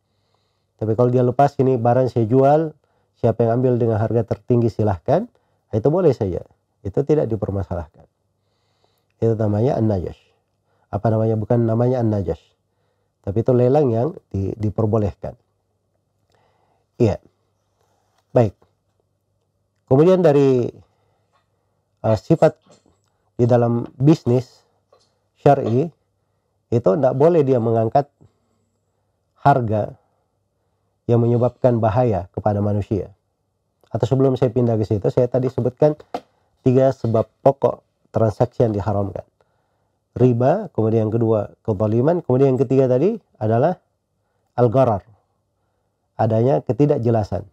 Tapi kalau dia lepas ini barang saya jual, siapa yang ambil dengan harga tertinggi silahkan, nah, itu boleh saja. Itu tidak dipermasalahkan. Itu namanya an-najash. Apa namanya? Bukan namanya an-najash. Tapi itu lelang yang di, diperbolehkan. Iya. Baik. Kemudian dari uh, sifat di dalam bisnis syari itu tidak boleh dia mengangkat harga yang menyebabkan bahaya kepada manusia. Atau sebelum saya pindah ke situ, saya tadi sebutkan tiga sebab pokok transaksi yang diharamkan riba, kemudian yang kedua kezaliman, kemudian yang ketiga tadi adalah al-gharar. Adanya ketidakjelasan.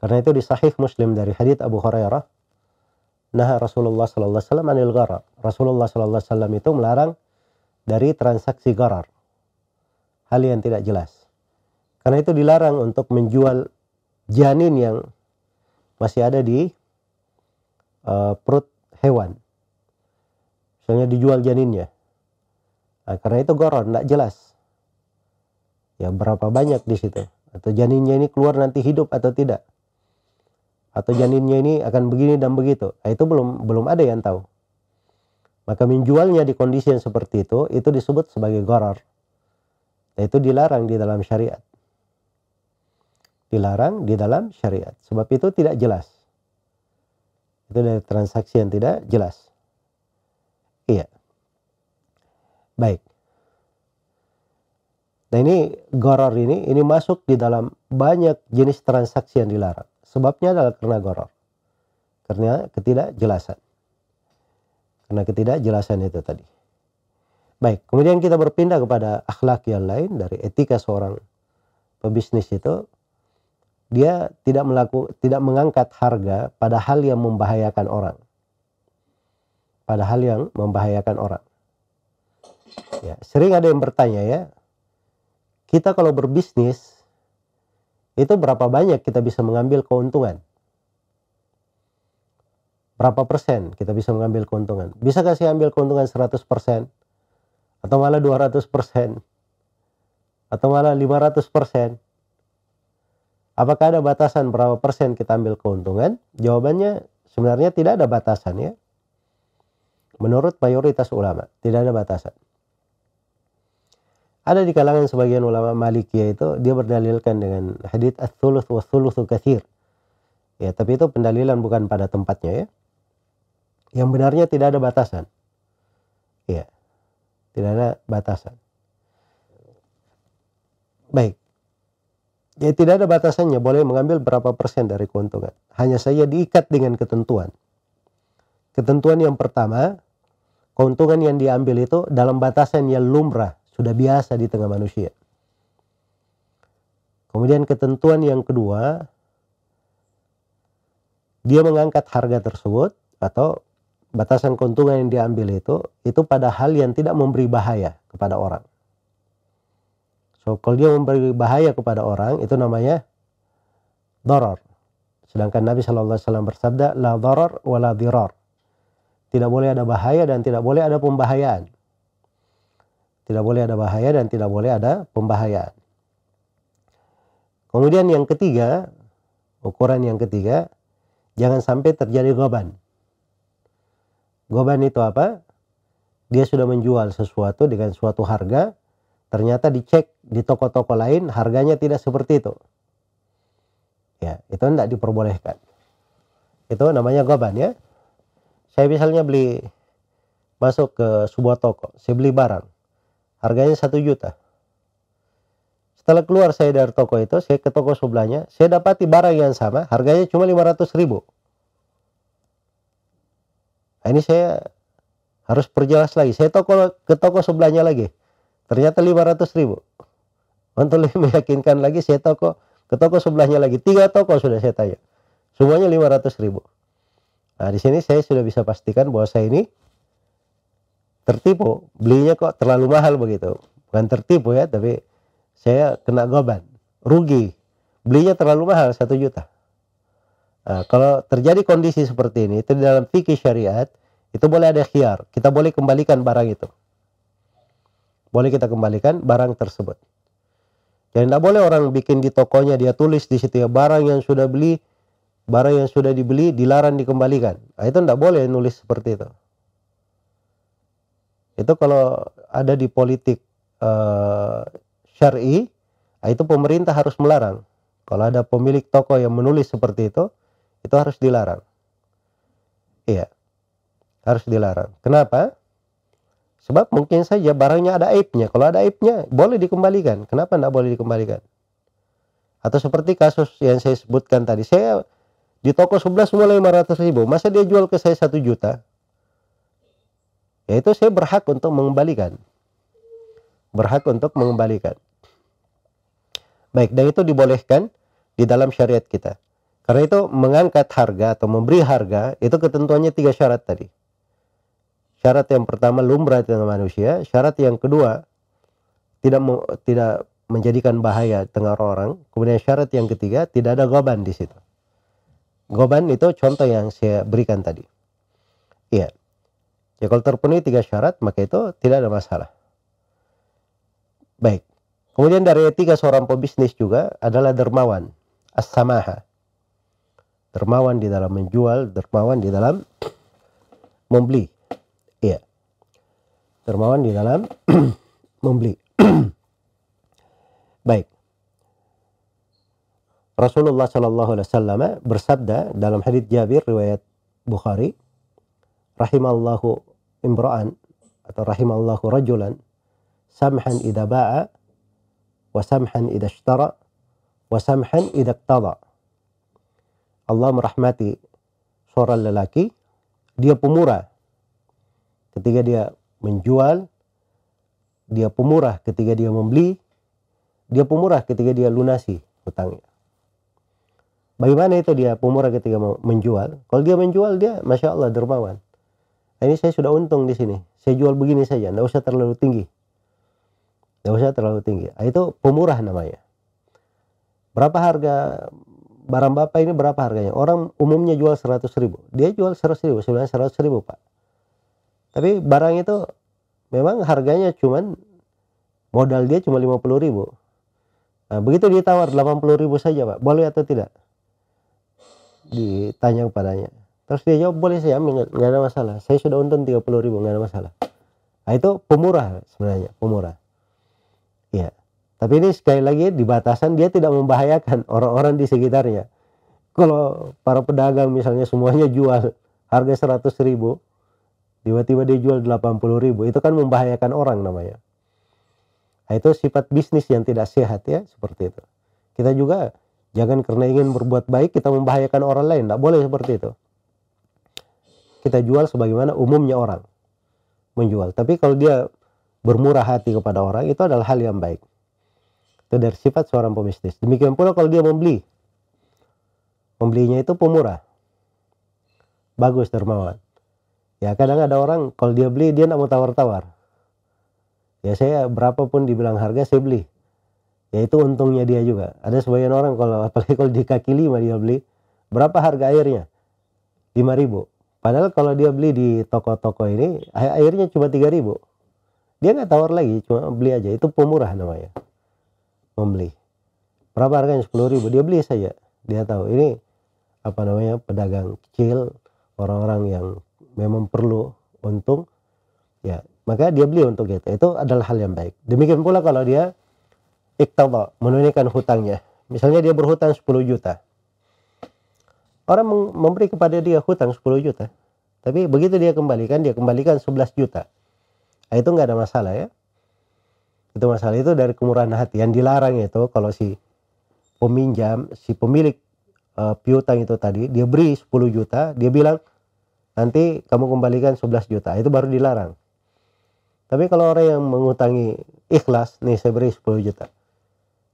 Karena itu di sahih Muslim dari hadits Abu Hurairah, nah Rasulullah sallallahu alaihi wasallam anil gharar. Rasulullah sallallahu wasallam itu melarang dari transaksi gharar. Hal yang tidak jelas. Karena itu dilarang untuk menjual janin yang masih ada di uh, perut hewan misalnya dijual janinnya nah, karena itu goron tidak jelas ya berapa banyak di situ atau janinnya ini keluar nanti hidup atau tidak atau janinnya ini akan begini dan begitu nah, itu belum belum ada yang tahu maka menjualnya di kondisi yang seperti itu itu disebut sebagai goror nah, itu dilarang di dalam syariat dilarang di dalam syariat sebab itu tidak jelas itu dari transaksi yang tidak jelas Iya. Baik. Nah ini goror ini, ini masuk di dalam banyak jenis transaksi yang dilarang. Sebabnya adalah karena goror. Karena ketidakjelasan. Karena ketidakjelasan itu tadi. Baik, kemudian kita berpindah kepada akhlak yang lain dari etika seorang pebisnis itu. Dia tidak melaku, tidak mengangkat harga pada hal yang membahayakan orang pada hal yang membahayakan orang. Ya, sering ada yang bertanya ya, kita kalau berbisnis itu berapa banyak kita bisa mengambil keuntungan? Berapa persen kita bisa mengambil keuntungan? Bisa kasih ambil keuntungan 100 persen? Atau malah 200 persen? Atau malah 500 persen? Apakah ada batasan berapa persen kita ambil keuntungan? Jawabannya sebenarnya tidak ada batasan ya Menurut mayoritas ulama, tidak ada batasan. Ada di kalangan sebagian ulama Maliki itu dia berdalilkan dengan hadis as thuluth wa thuluthu kathir. Ya, tapi itu pendalilan bukan pada tempatnya ya. Yang benarnya tidak ada batasan. Ya. Tidak ada batasan. Baik. Ya tidak ada batasannya, boleh mengambil berapa persen dari keuntungan. Hanya saja diikat dengan ketentuan. Ketentuan yang pertama, keuntungan yang diambil itu dalam batasan yang lumrah, sudah biasa di tengah manusia. Kemudian ketentuan yang kedua, dia mengangkat harga tersebut atau batasan keuntungan yang diambil itu, itu pada hal yang tidak memberi bahaya kepada orang. So, kalau dia memberi bahaya kepada orang, itu namanya doror. Sedangkan Nabi Shallallahu Alaihi Wasallam bersabda, la doror wa la dirar. Tidak boleh ada bahaya dan tidak boleh ada pembahayaan. Tidak boleh ada bahaya dan tidak boleh ada pembahayaan. Kemudian yang ketiga, ukuran yang ketiga, jangan sampai terjadi goban. Goban itu apa? Dia sudah menjual sesuatu dengan suatu harga, ternyata dicek di toko-toko lain harganya tidak seperti itu. Ya, itu tidak diperbolehkan. Itu namanya goban ya saya misalnya beli masuk ke sebuah toko saya beli barang harganya satu juta setelah keluar saya dari toko itu saya ke toko sebelahnya saya dapati barang yang sama harganya cuma 500 ribu nah, ini saya harus perjelas lagi saya toko ke toko sebelahnya lagi ternyata 500 ribu untuk lebih meyakinkan lagi saya toko ke toko sebelahnya lagi tiga toko sudah saya tanya semuanya 500 ribu Nah, di sini saya sudah bisa pastikan bahwa saya ini tertipu. Belinya kok terlalu mahal begitu. Bukan tertipu ya, tapi saya kena goban, rugi. Belinya terlalu mahal, satu juta. Nah, kalau terjadi kondisi seperti ini, itu di dalam fikih syariat, itu boleh ada khiar. Kita boleh kembalikan barang itu. Boleh kita kembalikan barang tersebut. jadi tidak boleh orang bikin di tokonya, dia tulis di situ ya, barang yang sudah beli barang yang sudah dibeli dilarang dikembalikan. Nah, itu tidak boleh nulis seperti itu. Itu kalau ada di politik uh, syari, nah itu pemerintah harus melarang. Kalau ada pemilik toko yang menulis seperti itu, itu harus dilarang. Iya, harus dilarang. Kenapa? Sebab mungkin saja barangnya ada aibnya. Kalau ada aibnya, boleh dikembalikan. Kenapa tidak boleh dikembalikan? Atau seperti kasus yang saya sebutkan tadi, saya di toko sebelah semua 500 ribu. Masa dia jual ke saya 1 juta? Ya itu saya berhak untuk mengembalikan. Berhak untuk mengembalikan. Baik, dan itu dibolehkan di dalam syariat kita. Karena itu mengangkat harga atau memberi harga itu ketentuannya tiga syarat tadi. Syarat yang pertama lumrah dengan manusia, syarat yang kedua tidak tidak menjadikan bahaya tengah orang, kemudian syarat yang ketiga tidak ada goban di situ. Goban itu contoh yang saya berikan tadi. Iya. Ya kalau terpenuhi tiga syarat maka itu tidak ada masalah. Baik. Kemudian dari tiga seorang pebisnis juga adalah dermawan, as-samaha. Dermawan di dalam menjual, dermawan di dalam membeli. Iya. Dermawan di dalam membeli. Baik. Rasulullah Shallallahu Alaihi Wasallam bersabda dalam hadits Jabir riwayat Bukhari, rahimallahu imra'an atau rahimallahu rajulan samhan idza ba'a wa samhan idza ishtara wa samhan idza iqtada. Allah merahmati seorang lelaki, dia pemurah ketika dia menjual, dia pemurah ketika dia membeli, dia pemurah ketika dia lunasi hutangnya. Bagaimana itu dia pemurah ketika mau menjual? Kalau dia menjual dia, masya Allah dermawan. Nah, ini saya sudah untung di sini. Saya jual begini saja, tidak usah terlalu tinggi. Tidak usah terlalu tinggi. Nah, itu pemurah namanya. Berapa harga barang bapak ini berapa harganya? Orang umumnya jual 100 ribu. Dia jual 100 ribu, sebenarnya 100 ribu pak. Tapi barang itu memang harganya cuman modal dia cuma 50 ribu. Nah, begitu ditawar 80 ribu saja pak, boleh atau tidak? ditanya kepadanya terus dia jawab boleh saya ambil nggak ada masalah saya sudah untung 30 ribu nggak ada masalah nah, itu pemurah sebenarnya pemurah ya tapi ini sekali lagi ya, di batasan dia tidak membahayakan orang-orang di sekitarnya kalau para pedagang misalnya semuanya jual harga 100 ribu tiba-tiba dia jual 80 ribu itu kan membahayakan orang namanya nah, itu sifat bisnis yang tidak sehat ya seperti itu kita juga Jangan karena ingin berbuat baik kita membahayakan orang lain. Tidak boleh seperti itu. Kita jual sebagaimana umumnya orang menjual. Tapi kalau dia bermurah hati kepada orang itu adalah hal yang baik. Itu dari sifat seorang pemistis. Demikian pula kalau dia membeli. Membelinya itu pemurah. Bagus termawan. Ya kadang ada orang kalau dia beli dia tidak mau tawar-tawar. Ya saya berapapun dibilang harga saya beli ya itu untungnya dia juga ada sebagian orang kalau apalagi kalau di kaki lima dia beli berapa harga airnya 5000 padahal kalau dia beli di toko-toko ini airnya cuma 3000 dia nggak tawar lagi cuma beli aja itu pemurah namanya membeli berapa harganya 10000 dia beli saja dia tahu ini apa namanya pedagang kecil orang-orang yang memang perlu untung ya maka dia beli untuk itu itu adalah hal yang baik demikian pula kalau dia iktaba menunaikan hutangnya misalnya dia berhutang 10 juta orang memberi kepada dia hutang 10 juta tapi begitu dia kembalikan dia kembalikan 11 juta nah, itu nggak ada masalah ya itu masalah itu dari kemurahan hati yang dilarang itu kalau si peminjam si pemilik uh, piutang itu tadi dia beri 10 juta dia bilang nanti kamu kembalikan 11 juta itu baru dilarang tapi kalau orang yang mengutangi ikhlas nih saya beri 10 juta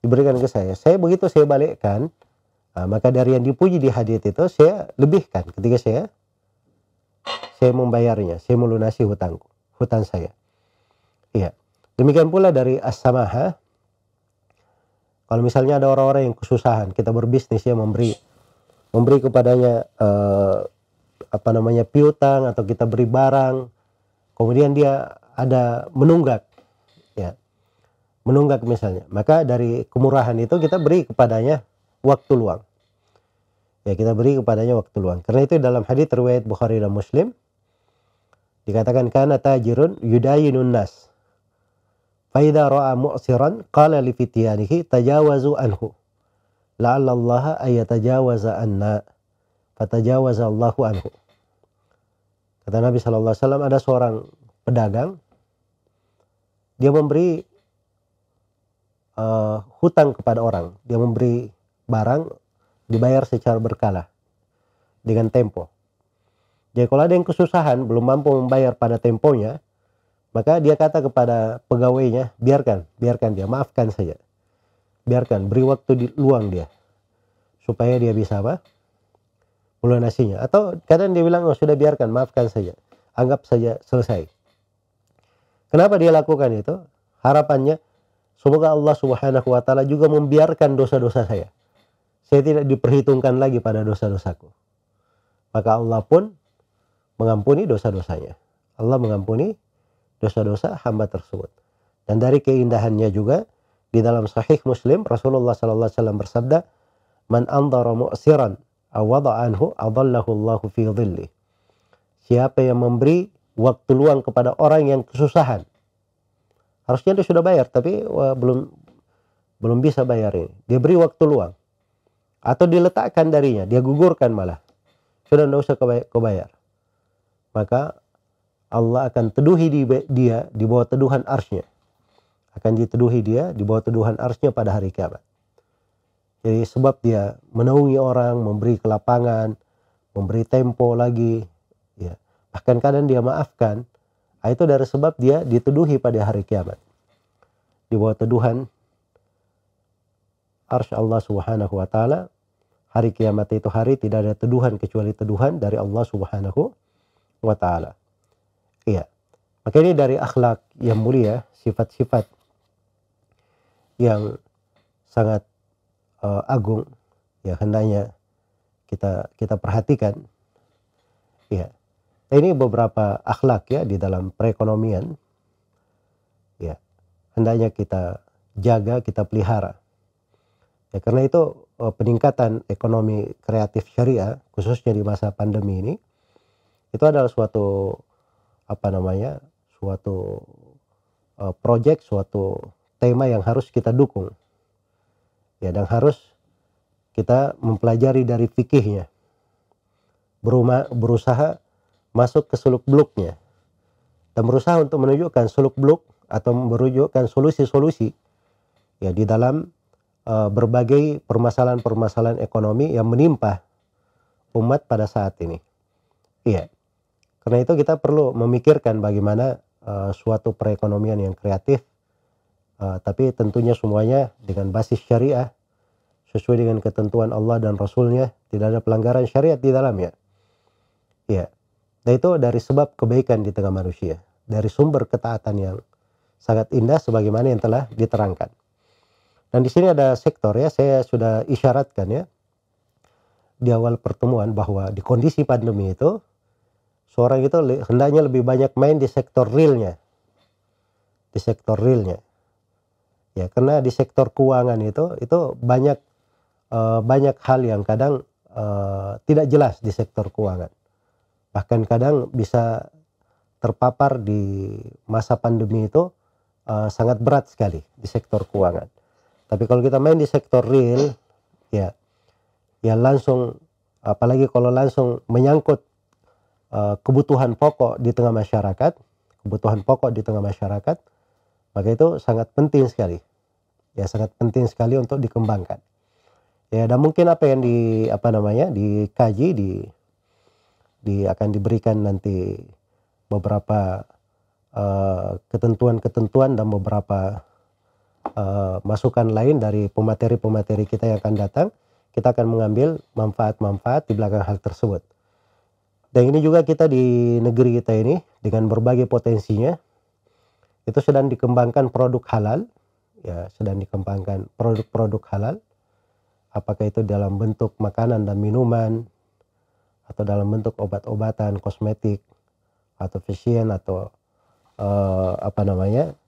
diberikan ke saya. Saya begitu saya balikkan, nah, maka dari yang dipuji di hadiah itu saya lebihkan ketika saya saya membayarnya, saya melunasi hutangku, hutang saya. Iya. Demikian pula dari as-samaha. Kalau misalnya ada orang-orang yang kesusahan, kita berbisnis ya memberi memberi kepadanya eh, apa namanya piutang atau kita beri barang, kemudian dia ada menunggak. Ya menunggak misalnya. Maka dari kemurahan itu kita beri kepadanya waktu luang. Ya kita beri kepadanya waktu luang. Karena itu dalam hadis riwayat Bukhari dan Muslim dikatakan karena tajirun yudayinun nas. Faida ra'a mu'siran qala li fityanihi tajawazu anhu. La'alla Allah ayatajawaza anna fatajawaza Allahu anhu. Kata Nabi saw ada seorang pedagang dia memberi uh, hutang kepada orang. Dia memberi barang dibayar secara berkala dengan tempo. Jadi kalau ada yang kesusahan belum mampu membayar pada temponya, maka dia kata kepada pegawainya, biarkan, biarkan dia, maafkan saja. Biarkan, beri waktu di, luang dia. Supaya dia bisa apa? Melunasinya. Atau kadang dia bilang, oh, sudah biarkan, maafkan saja. Anggap saja selesai. Kenapa dia lakukan itu? Harapannya, Semoga Allah Subhanahu wa taala juga membiarkan dosa-dosa saya. Saya tidak diperhitungkan lagi pada dosa-dosaku. Maka Allah pun mengampuni dosa-dosanya. Allah mengampuni dosa-dosa hamba tersebut. Dan dari keindahannya juga di dalam sahih Muslim Rasulullah sallallahu alaihi wasallam bersabda, "Man andara mu'siran aw anhu adallahu Allahu fi dhilli." Siapa yang memberi waktu luang kepada orang yang kesusahan, harusnya dia sudah bayar tapi wah, belum belum bisa bayar ini dia beri waktu luang atau diletakkan darinya dia gugurkan malah sudah tidak usah kau bayar maka Allah akan teduhi dia di bawah teduhan arsnya akan diteduhi dia di bawah teduhan arsnya pada hari kiamat jadi sebab dia menaungi orang memberi kelapangan memberi tempo lagi ya bahkan kadang dia maafkan Nah, itu dari sebab dia dituduhi pada hari kiamat. Di bawah tuduhan arsy Allah Subhanahu wa taala. Hari kiamat itu hari tidak ada tuduhan kecuali tuduhan dari Allah Subhanahu wa taala. Iya. Maka ini dari akhlak yang mulia, sifat-sifat yang sangat uh, agung ya hendaknya kita kita perhatikan. Iya. Ini beberapa akhlak ya di dalam perekonomian. Ya, hendaknya kita jaga, kita pelihara. Ya, karena itu e, peningkatan ekonomi kreatif syariah khususnya di masa pandemi ini itu adalah suatu apa namanya? suatu uh, e, proyek, suatu tema yang harus kita dukung. Ya, dan harus kita mempelajari dari fikihnya. berusaha masuk ke suluk-beluknya dan berusaha untuk menunjukkan suluk-beluk atau merujukkan solusi-solusi ya di dalam uh, berbagai permasalahan-permasalahan ekonomi yang menimpa umat pada saat ini. Iya. Karena itu kita perlu memikirkan bagaimana uh, suatu perekonomian yang kreatif uh, tapi tentunya semuanya dengan basis syariah sesuai dengan ketentuan Allah dan Rasulnya tidak ada pelanggaran syariat di dalamnya. Iya. Nah itu dari sebab kebaikan di tengah manusia. Dari sumber ketaatan yang sangat indah sebagaimana yang telah diterangkan. Dan di sini ada sektor ya, saya sudah isyaratkan ya di awal pertemuan bahwa di kondisi pandemi itu seorang itu hendaknya lebih banyak main di sektor realnya, di sektor realnya. Ya karena di sektor keuangan itu itu banyak uh, banyak hal yang kadang uh, tidak jelas di sektor keuangan bahkan kadang bisa terpapar di masa pandemi itu uh, sangat berat sekali di sektor keuangan. Tapi kalau kita main di sektor real, ya, ya langsung, apalagi kalau langsung menyangkut uh, kebutuhan pokok di tengah masyarakat, kebutuhan pokok di tengah masyarakat, maka itu sangat penting sekali. Ya, sangat penting sekali untuk dikembangkan. Ya, dan mungkin apa yang di apa namanya dikaji di di akan diberikan nanti beberapa eh, ketentuan-ketentuan uh, dan beberapa uh, masukan lain dari pemateri-pemateri kita yang akan datang, kita akan mengambil manfaat-manfaat di belakang hal tersebut. Dan ini juga kita di negeri kita ini dengan berbagai potensinya itu sedang dikembangkan produk halal, ya sedang dikembangkan produk-produk halal, apakah itu dalam bentuk makanan dan minuman, atau dalam bentuk obat-obatan, kosmetik atau fashion atau uh, apa namanya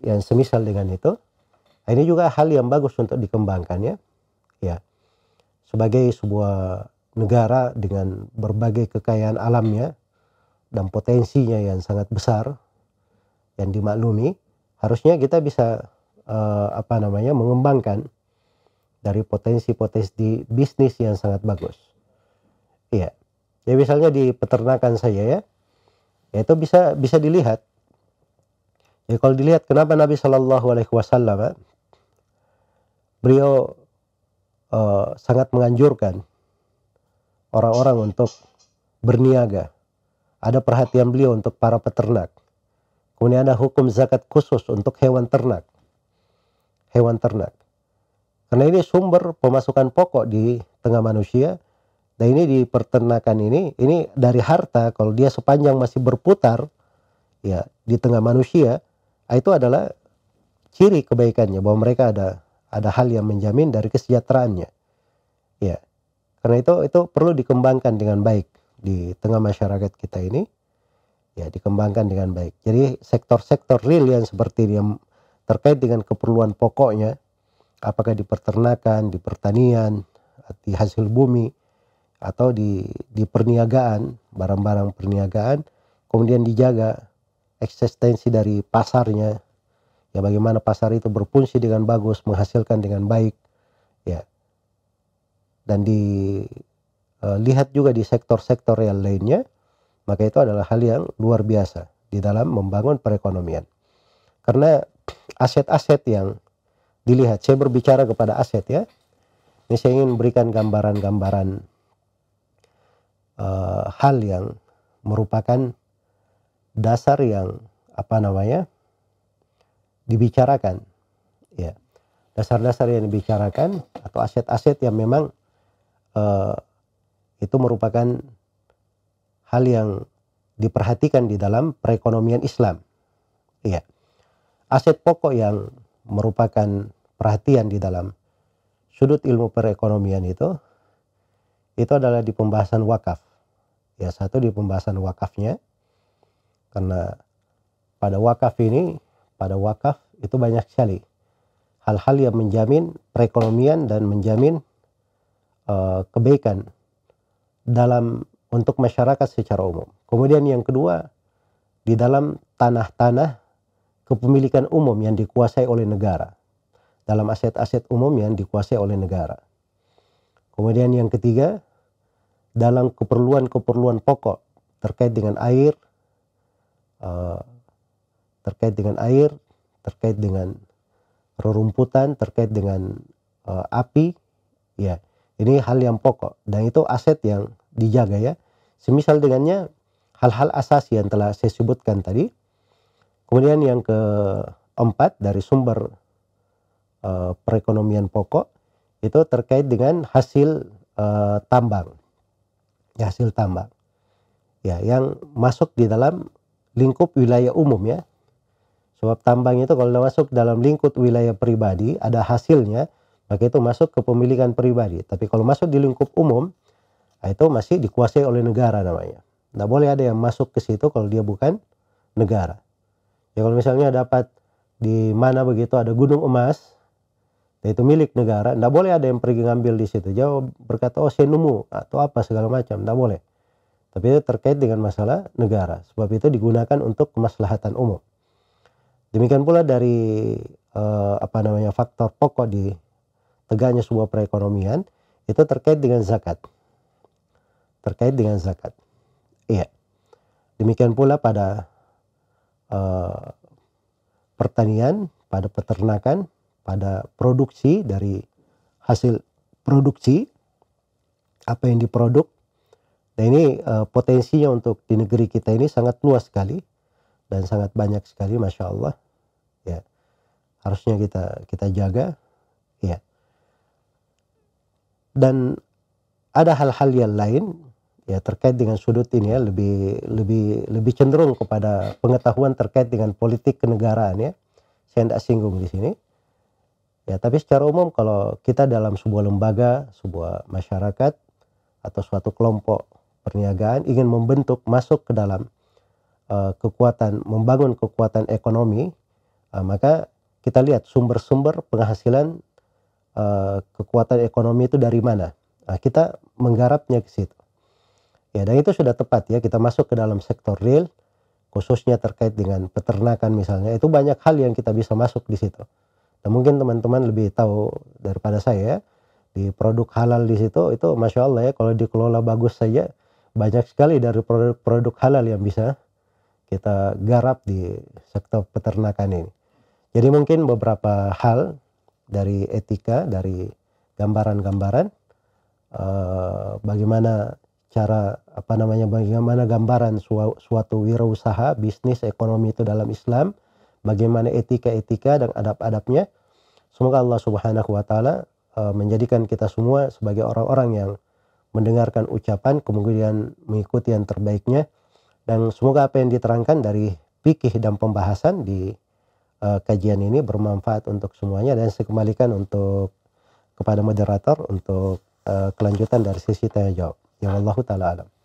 yang semisal dengan itu. Nah, ini juga hal yang bagus untuk dikembangkan ya. Ya. Sebagai sebuah negara dengan berbagai kekayaan alamnya dan potensinya yang sangat besar yang dimaklumi, harusnya kita bisa uh, apa namanya mengembangkan dari potensi-potensi bisnis yang sangat bagus. Iya. Ya misalnya di peternakan saya ya, ya itu bisa bisa dilihat. Ya kalau dilihat kenapa Nabi Shallallahu Alaihi Wasallam eh, beliau uh, sangat menganjurkan orang-orang untuk berniaga. Ada perhatian beliau untuk para peternak. Kemudian ada hukum zakat khusus untuk hewan ternak. Hewan ternak. Karena ini sumber pemasukan pokok di tengah manusia Nah ini di peternakan ini, ini dari harta kalau dia sepanjang masih berputar ya di tengah manusia, ah, itu adalah ciri kebaikannya bahwa mereka ada ada hal yang menjamin dari kesejahteraannya. Ya. Karena itu itu perlu dikembangkan dengan baik di tengah masyarakat kita ini. Ya, dikembangkan dengan baik. Jadi sektor-sektor real yang seperti yang terkait dengan keperluan pokoknya apakah di peternakan, di pertanian, di hasil bumi atau di di perniagaan barang-barang perniagaan kemudian dijaga eksistensi dari pasarnya ya bagaimana pasar itu berfungsi dengan bagus menghasilkan dengan baik ya dan dilihat eh, uh, juga di sektor-sektor yang lainnya maka itu adalah hal yang luar biasa di dalam membangun perekonomian karena aset-aset yang dilihat saya berbicara kepada aset ya ini saya ingin berikan gambaran-gambaran uh, hal yang merupakan dasar yang apa namanya dibicarakan ya dasar-dasar yang dibicarakan atau aset-aset yang memang uh, itu merupakan hal yang diperhatikan di dalam perekonomian Islam ya aset pokok yang merupakan perhatian di dalam sudut ilmu perekonomian itu itu adalah di pembahasan wakaf Ya satu di pembahasan wakafnya. Karena pada wakaf ini, pada wakaf itu banyak sekali hal-hal yang menjamin perekonomian dan menjamin uh, kebaikan dalam untuk masyarakat secara umum. Kemudian yang kedua, di dalam tanah-tanah kepemilikan umum yang dikuasai oleh negara. Dalam aset-aset umum yang dikuasai oleh negara. Kemudian yang ketiga, dalam keperluan-keperluan pokok terkait dengan air, eh, terkait dengan air, terkait dengan rerumputan, terkait dengan eh, api, ya ini hal yang pokok dan itu aset yang dijaga ya. Semisal dengannya hal-hal asasi yang telah saya sebutkan tadi. Kemudian yang keempat dari sumber eh, perekonomian pokok itu terkait dengan hasil tambang hasil tambak ya yang masuk di dalam lingkup wilayah umum ya sebab tambang itu kalau masuk dalam lingkup wilayah pribadi ada hasilnya maka itu masuk ke pemilikan pribadi tapi kalau masuk di lingkup umum nah itu masih dikuasai oleh negara namanya tidak boleh ada yang masuk ke situ kalau dia bukan negara ya kalau misalnya dapat di mana begitu ada gunung emas itu milik negara tidak boleh ada yang pergi ngambil di situ jauh berkata oh senumu atau apa segala macam tidak boleh tapi itu terkait dengan masalah negara sebab itu digunakan untuk kemaslahatan umum demikian pula dari eh, apa namanya faktor pokok di tegaknya sebuah perekonomian itu terkait dengan zakat terkait dengan zakat iya demikian pula pada eh, pertanian pada peternakan pada produksi dari hasil produksi apa yang diproduk. Nah ini uh, potensinya untuk di negeri kita ini sangat luas sekali dan sangat banyak sekali, masya Allah. Ya harusnya kita kita jaga, ya. Dan ada hal-hal yang lain ya terkait dengan sudut ini ya lebih lebih lebih cenderung kepada pengetahuan terkait dengan politik kenegaraan ya saya tidak singgung di sini Ya, tapi secara umum kalau kita dalam sebuah lembaga, sebuah masyarakat atau suatu kelompok perniagaan ingin membentuk masuk ke dalam uh, kekuatan membangun kekuatan ekonomi, uh, maka kita lihat sumber-sumber penghasilan uh, kekuatan ekonomi itu dari mana. Nah, kita menggarapnya ke situ. Ya, dan itu sudah tepat ya kita masuk ke dalam sektor real khususnya terkait dengan peternakan misalnya itu banyak hal yang kita bisa masuk di situ Nah, mungkin teman-teman lebih tahu daripada saya ya, di produk halal di situ itu masya Allah ya kalau dikelola bagus saja banyak sekali dari produk-produk halal yang bisa kita garap di sektor peternakan ini. Jadi mungkin beberapa hal dari etika, dari gambaran-gambaran, eh, bagaimana cara apa namanya bagaimana gambaran suatu wirausaha bisnis ekonomi itu dalam Islam bagaimana etika-etika dan adab-adabnya. Semoga Allah Subhanahu wa taala e, menjadikan kita semua sebagai orang-orang yang mendengarkan ucapan kemudian mengikuti yang terbaiknya dan semoga apa yang diterangkan dari fikih dan pembahasan di uh, kajian ini bermanfaat untuk semuanya dan saya kembalikan untuk kepada moderator untuk uh, kelanjutan dari sisi tanya jawab. Ya Allah taala alam.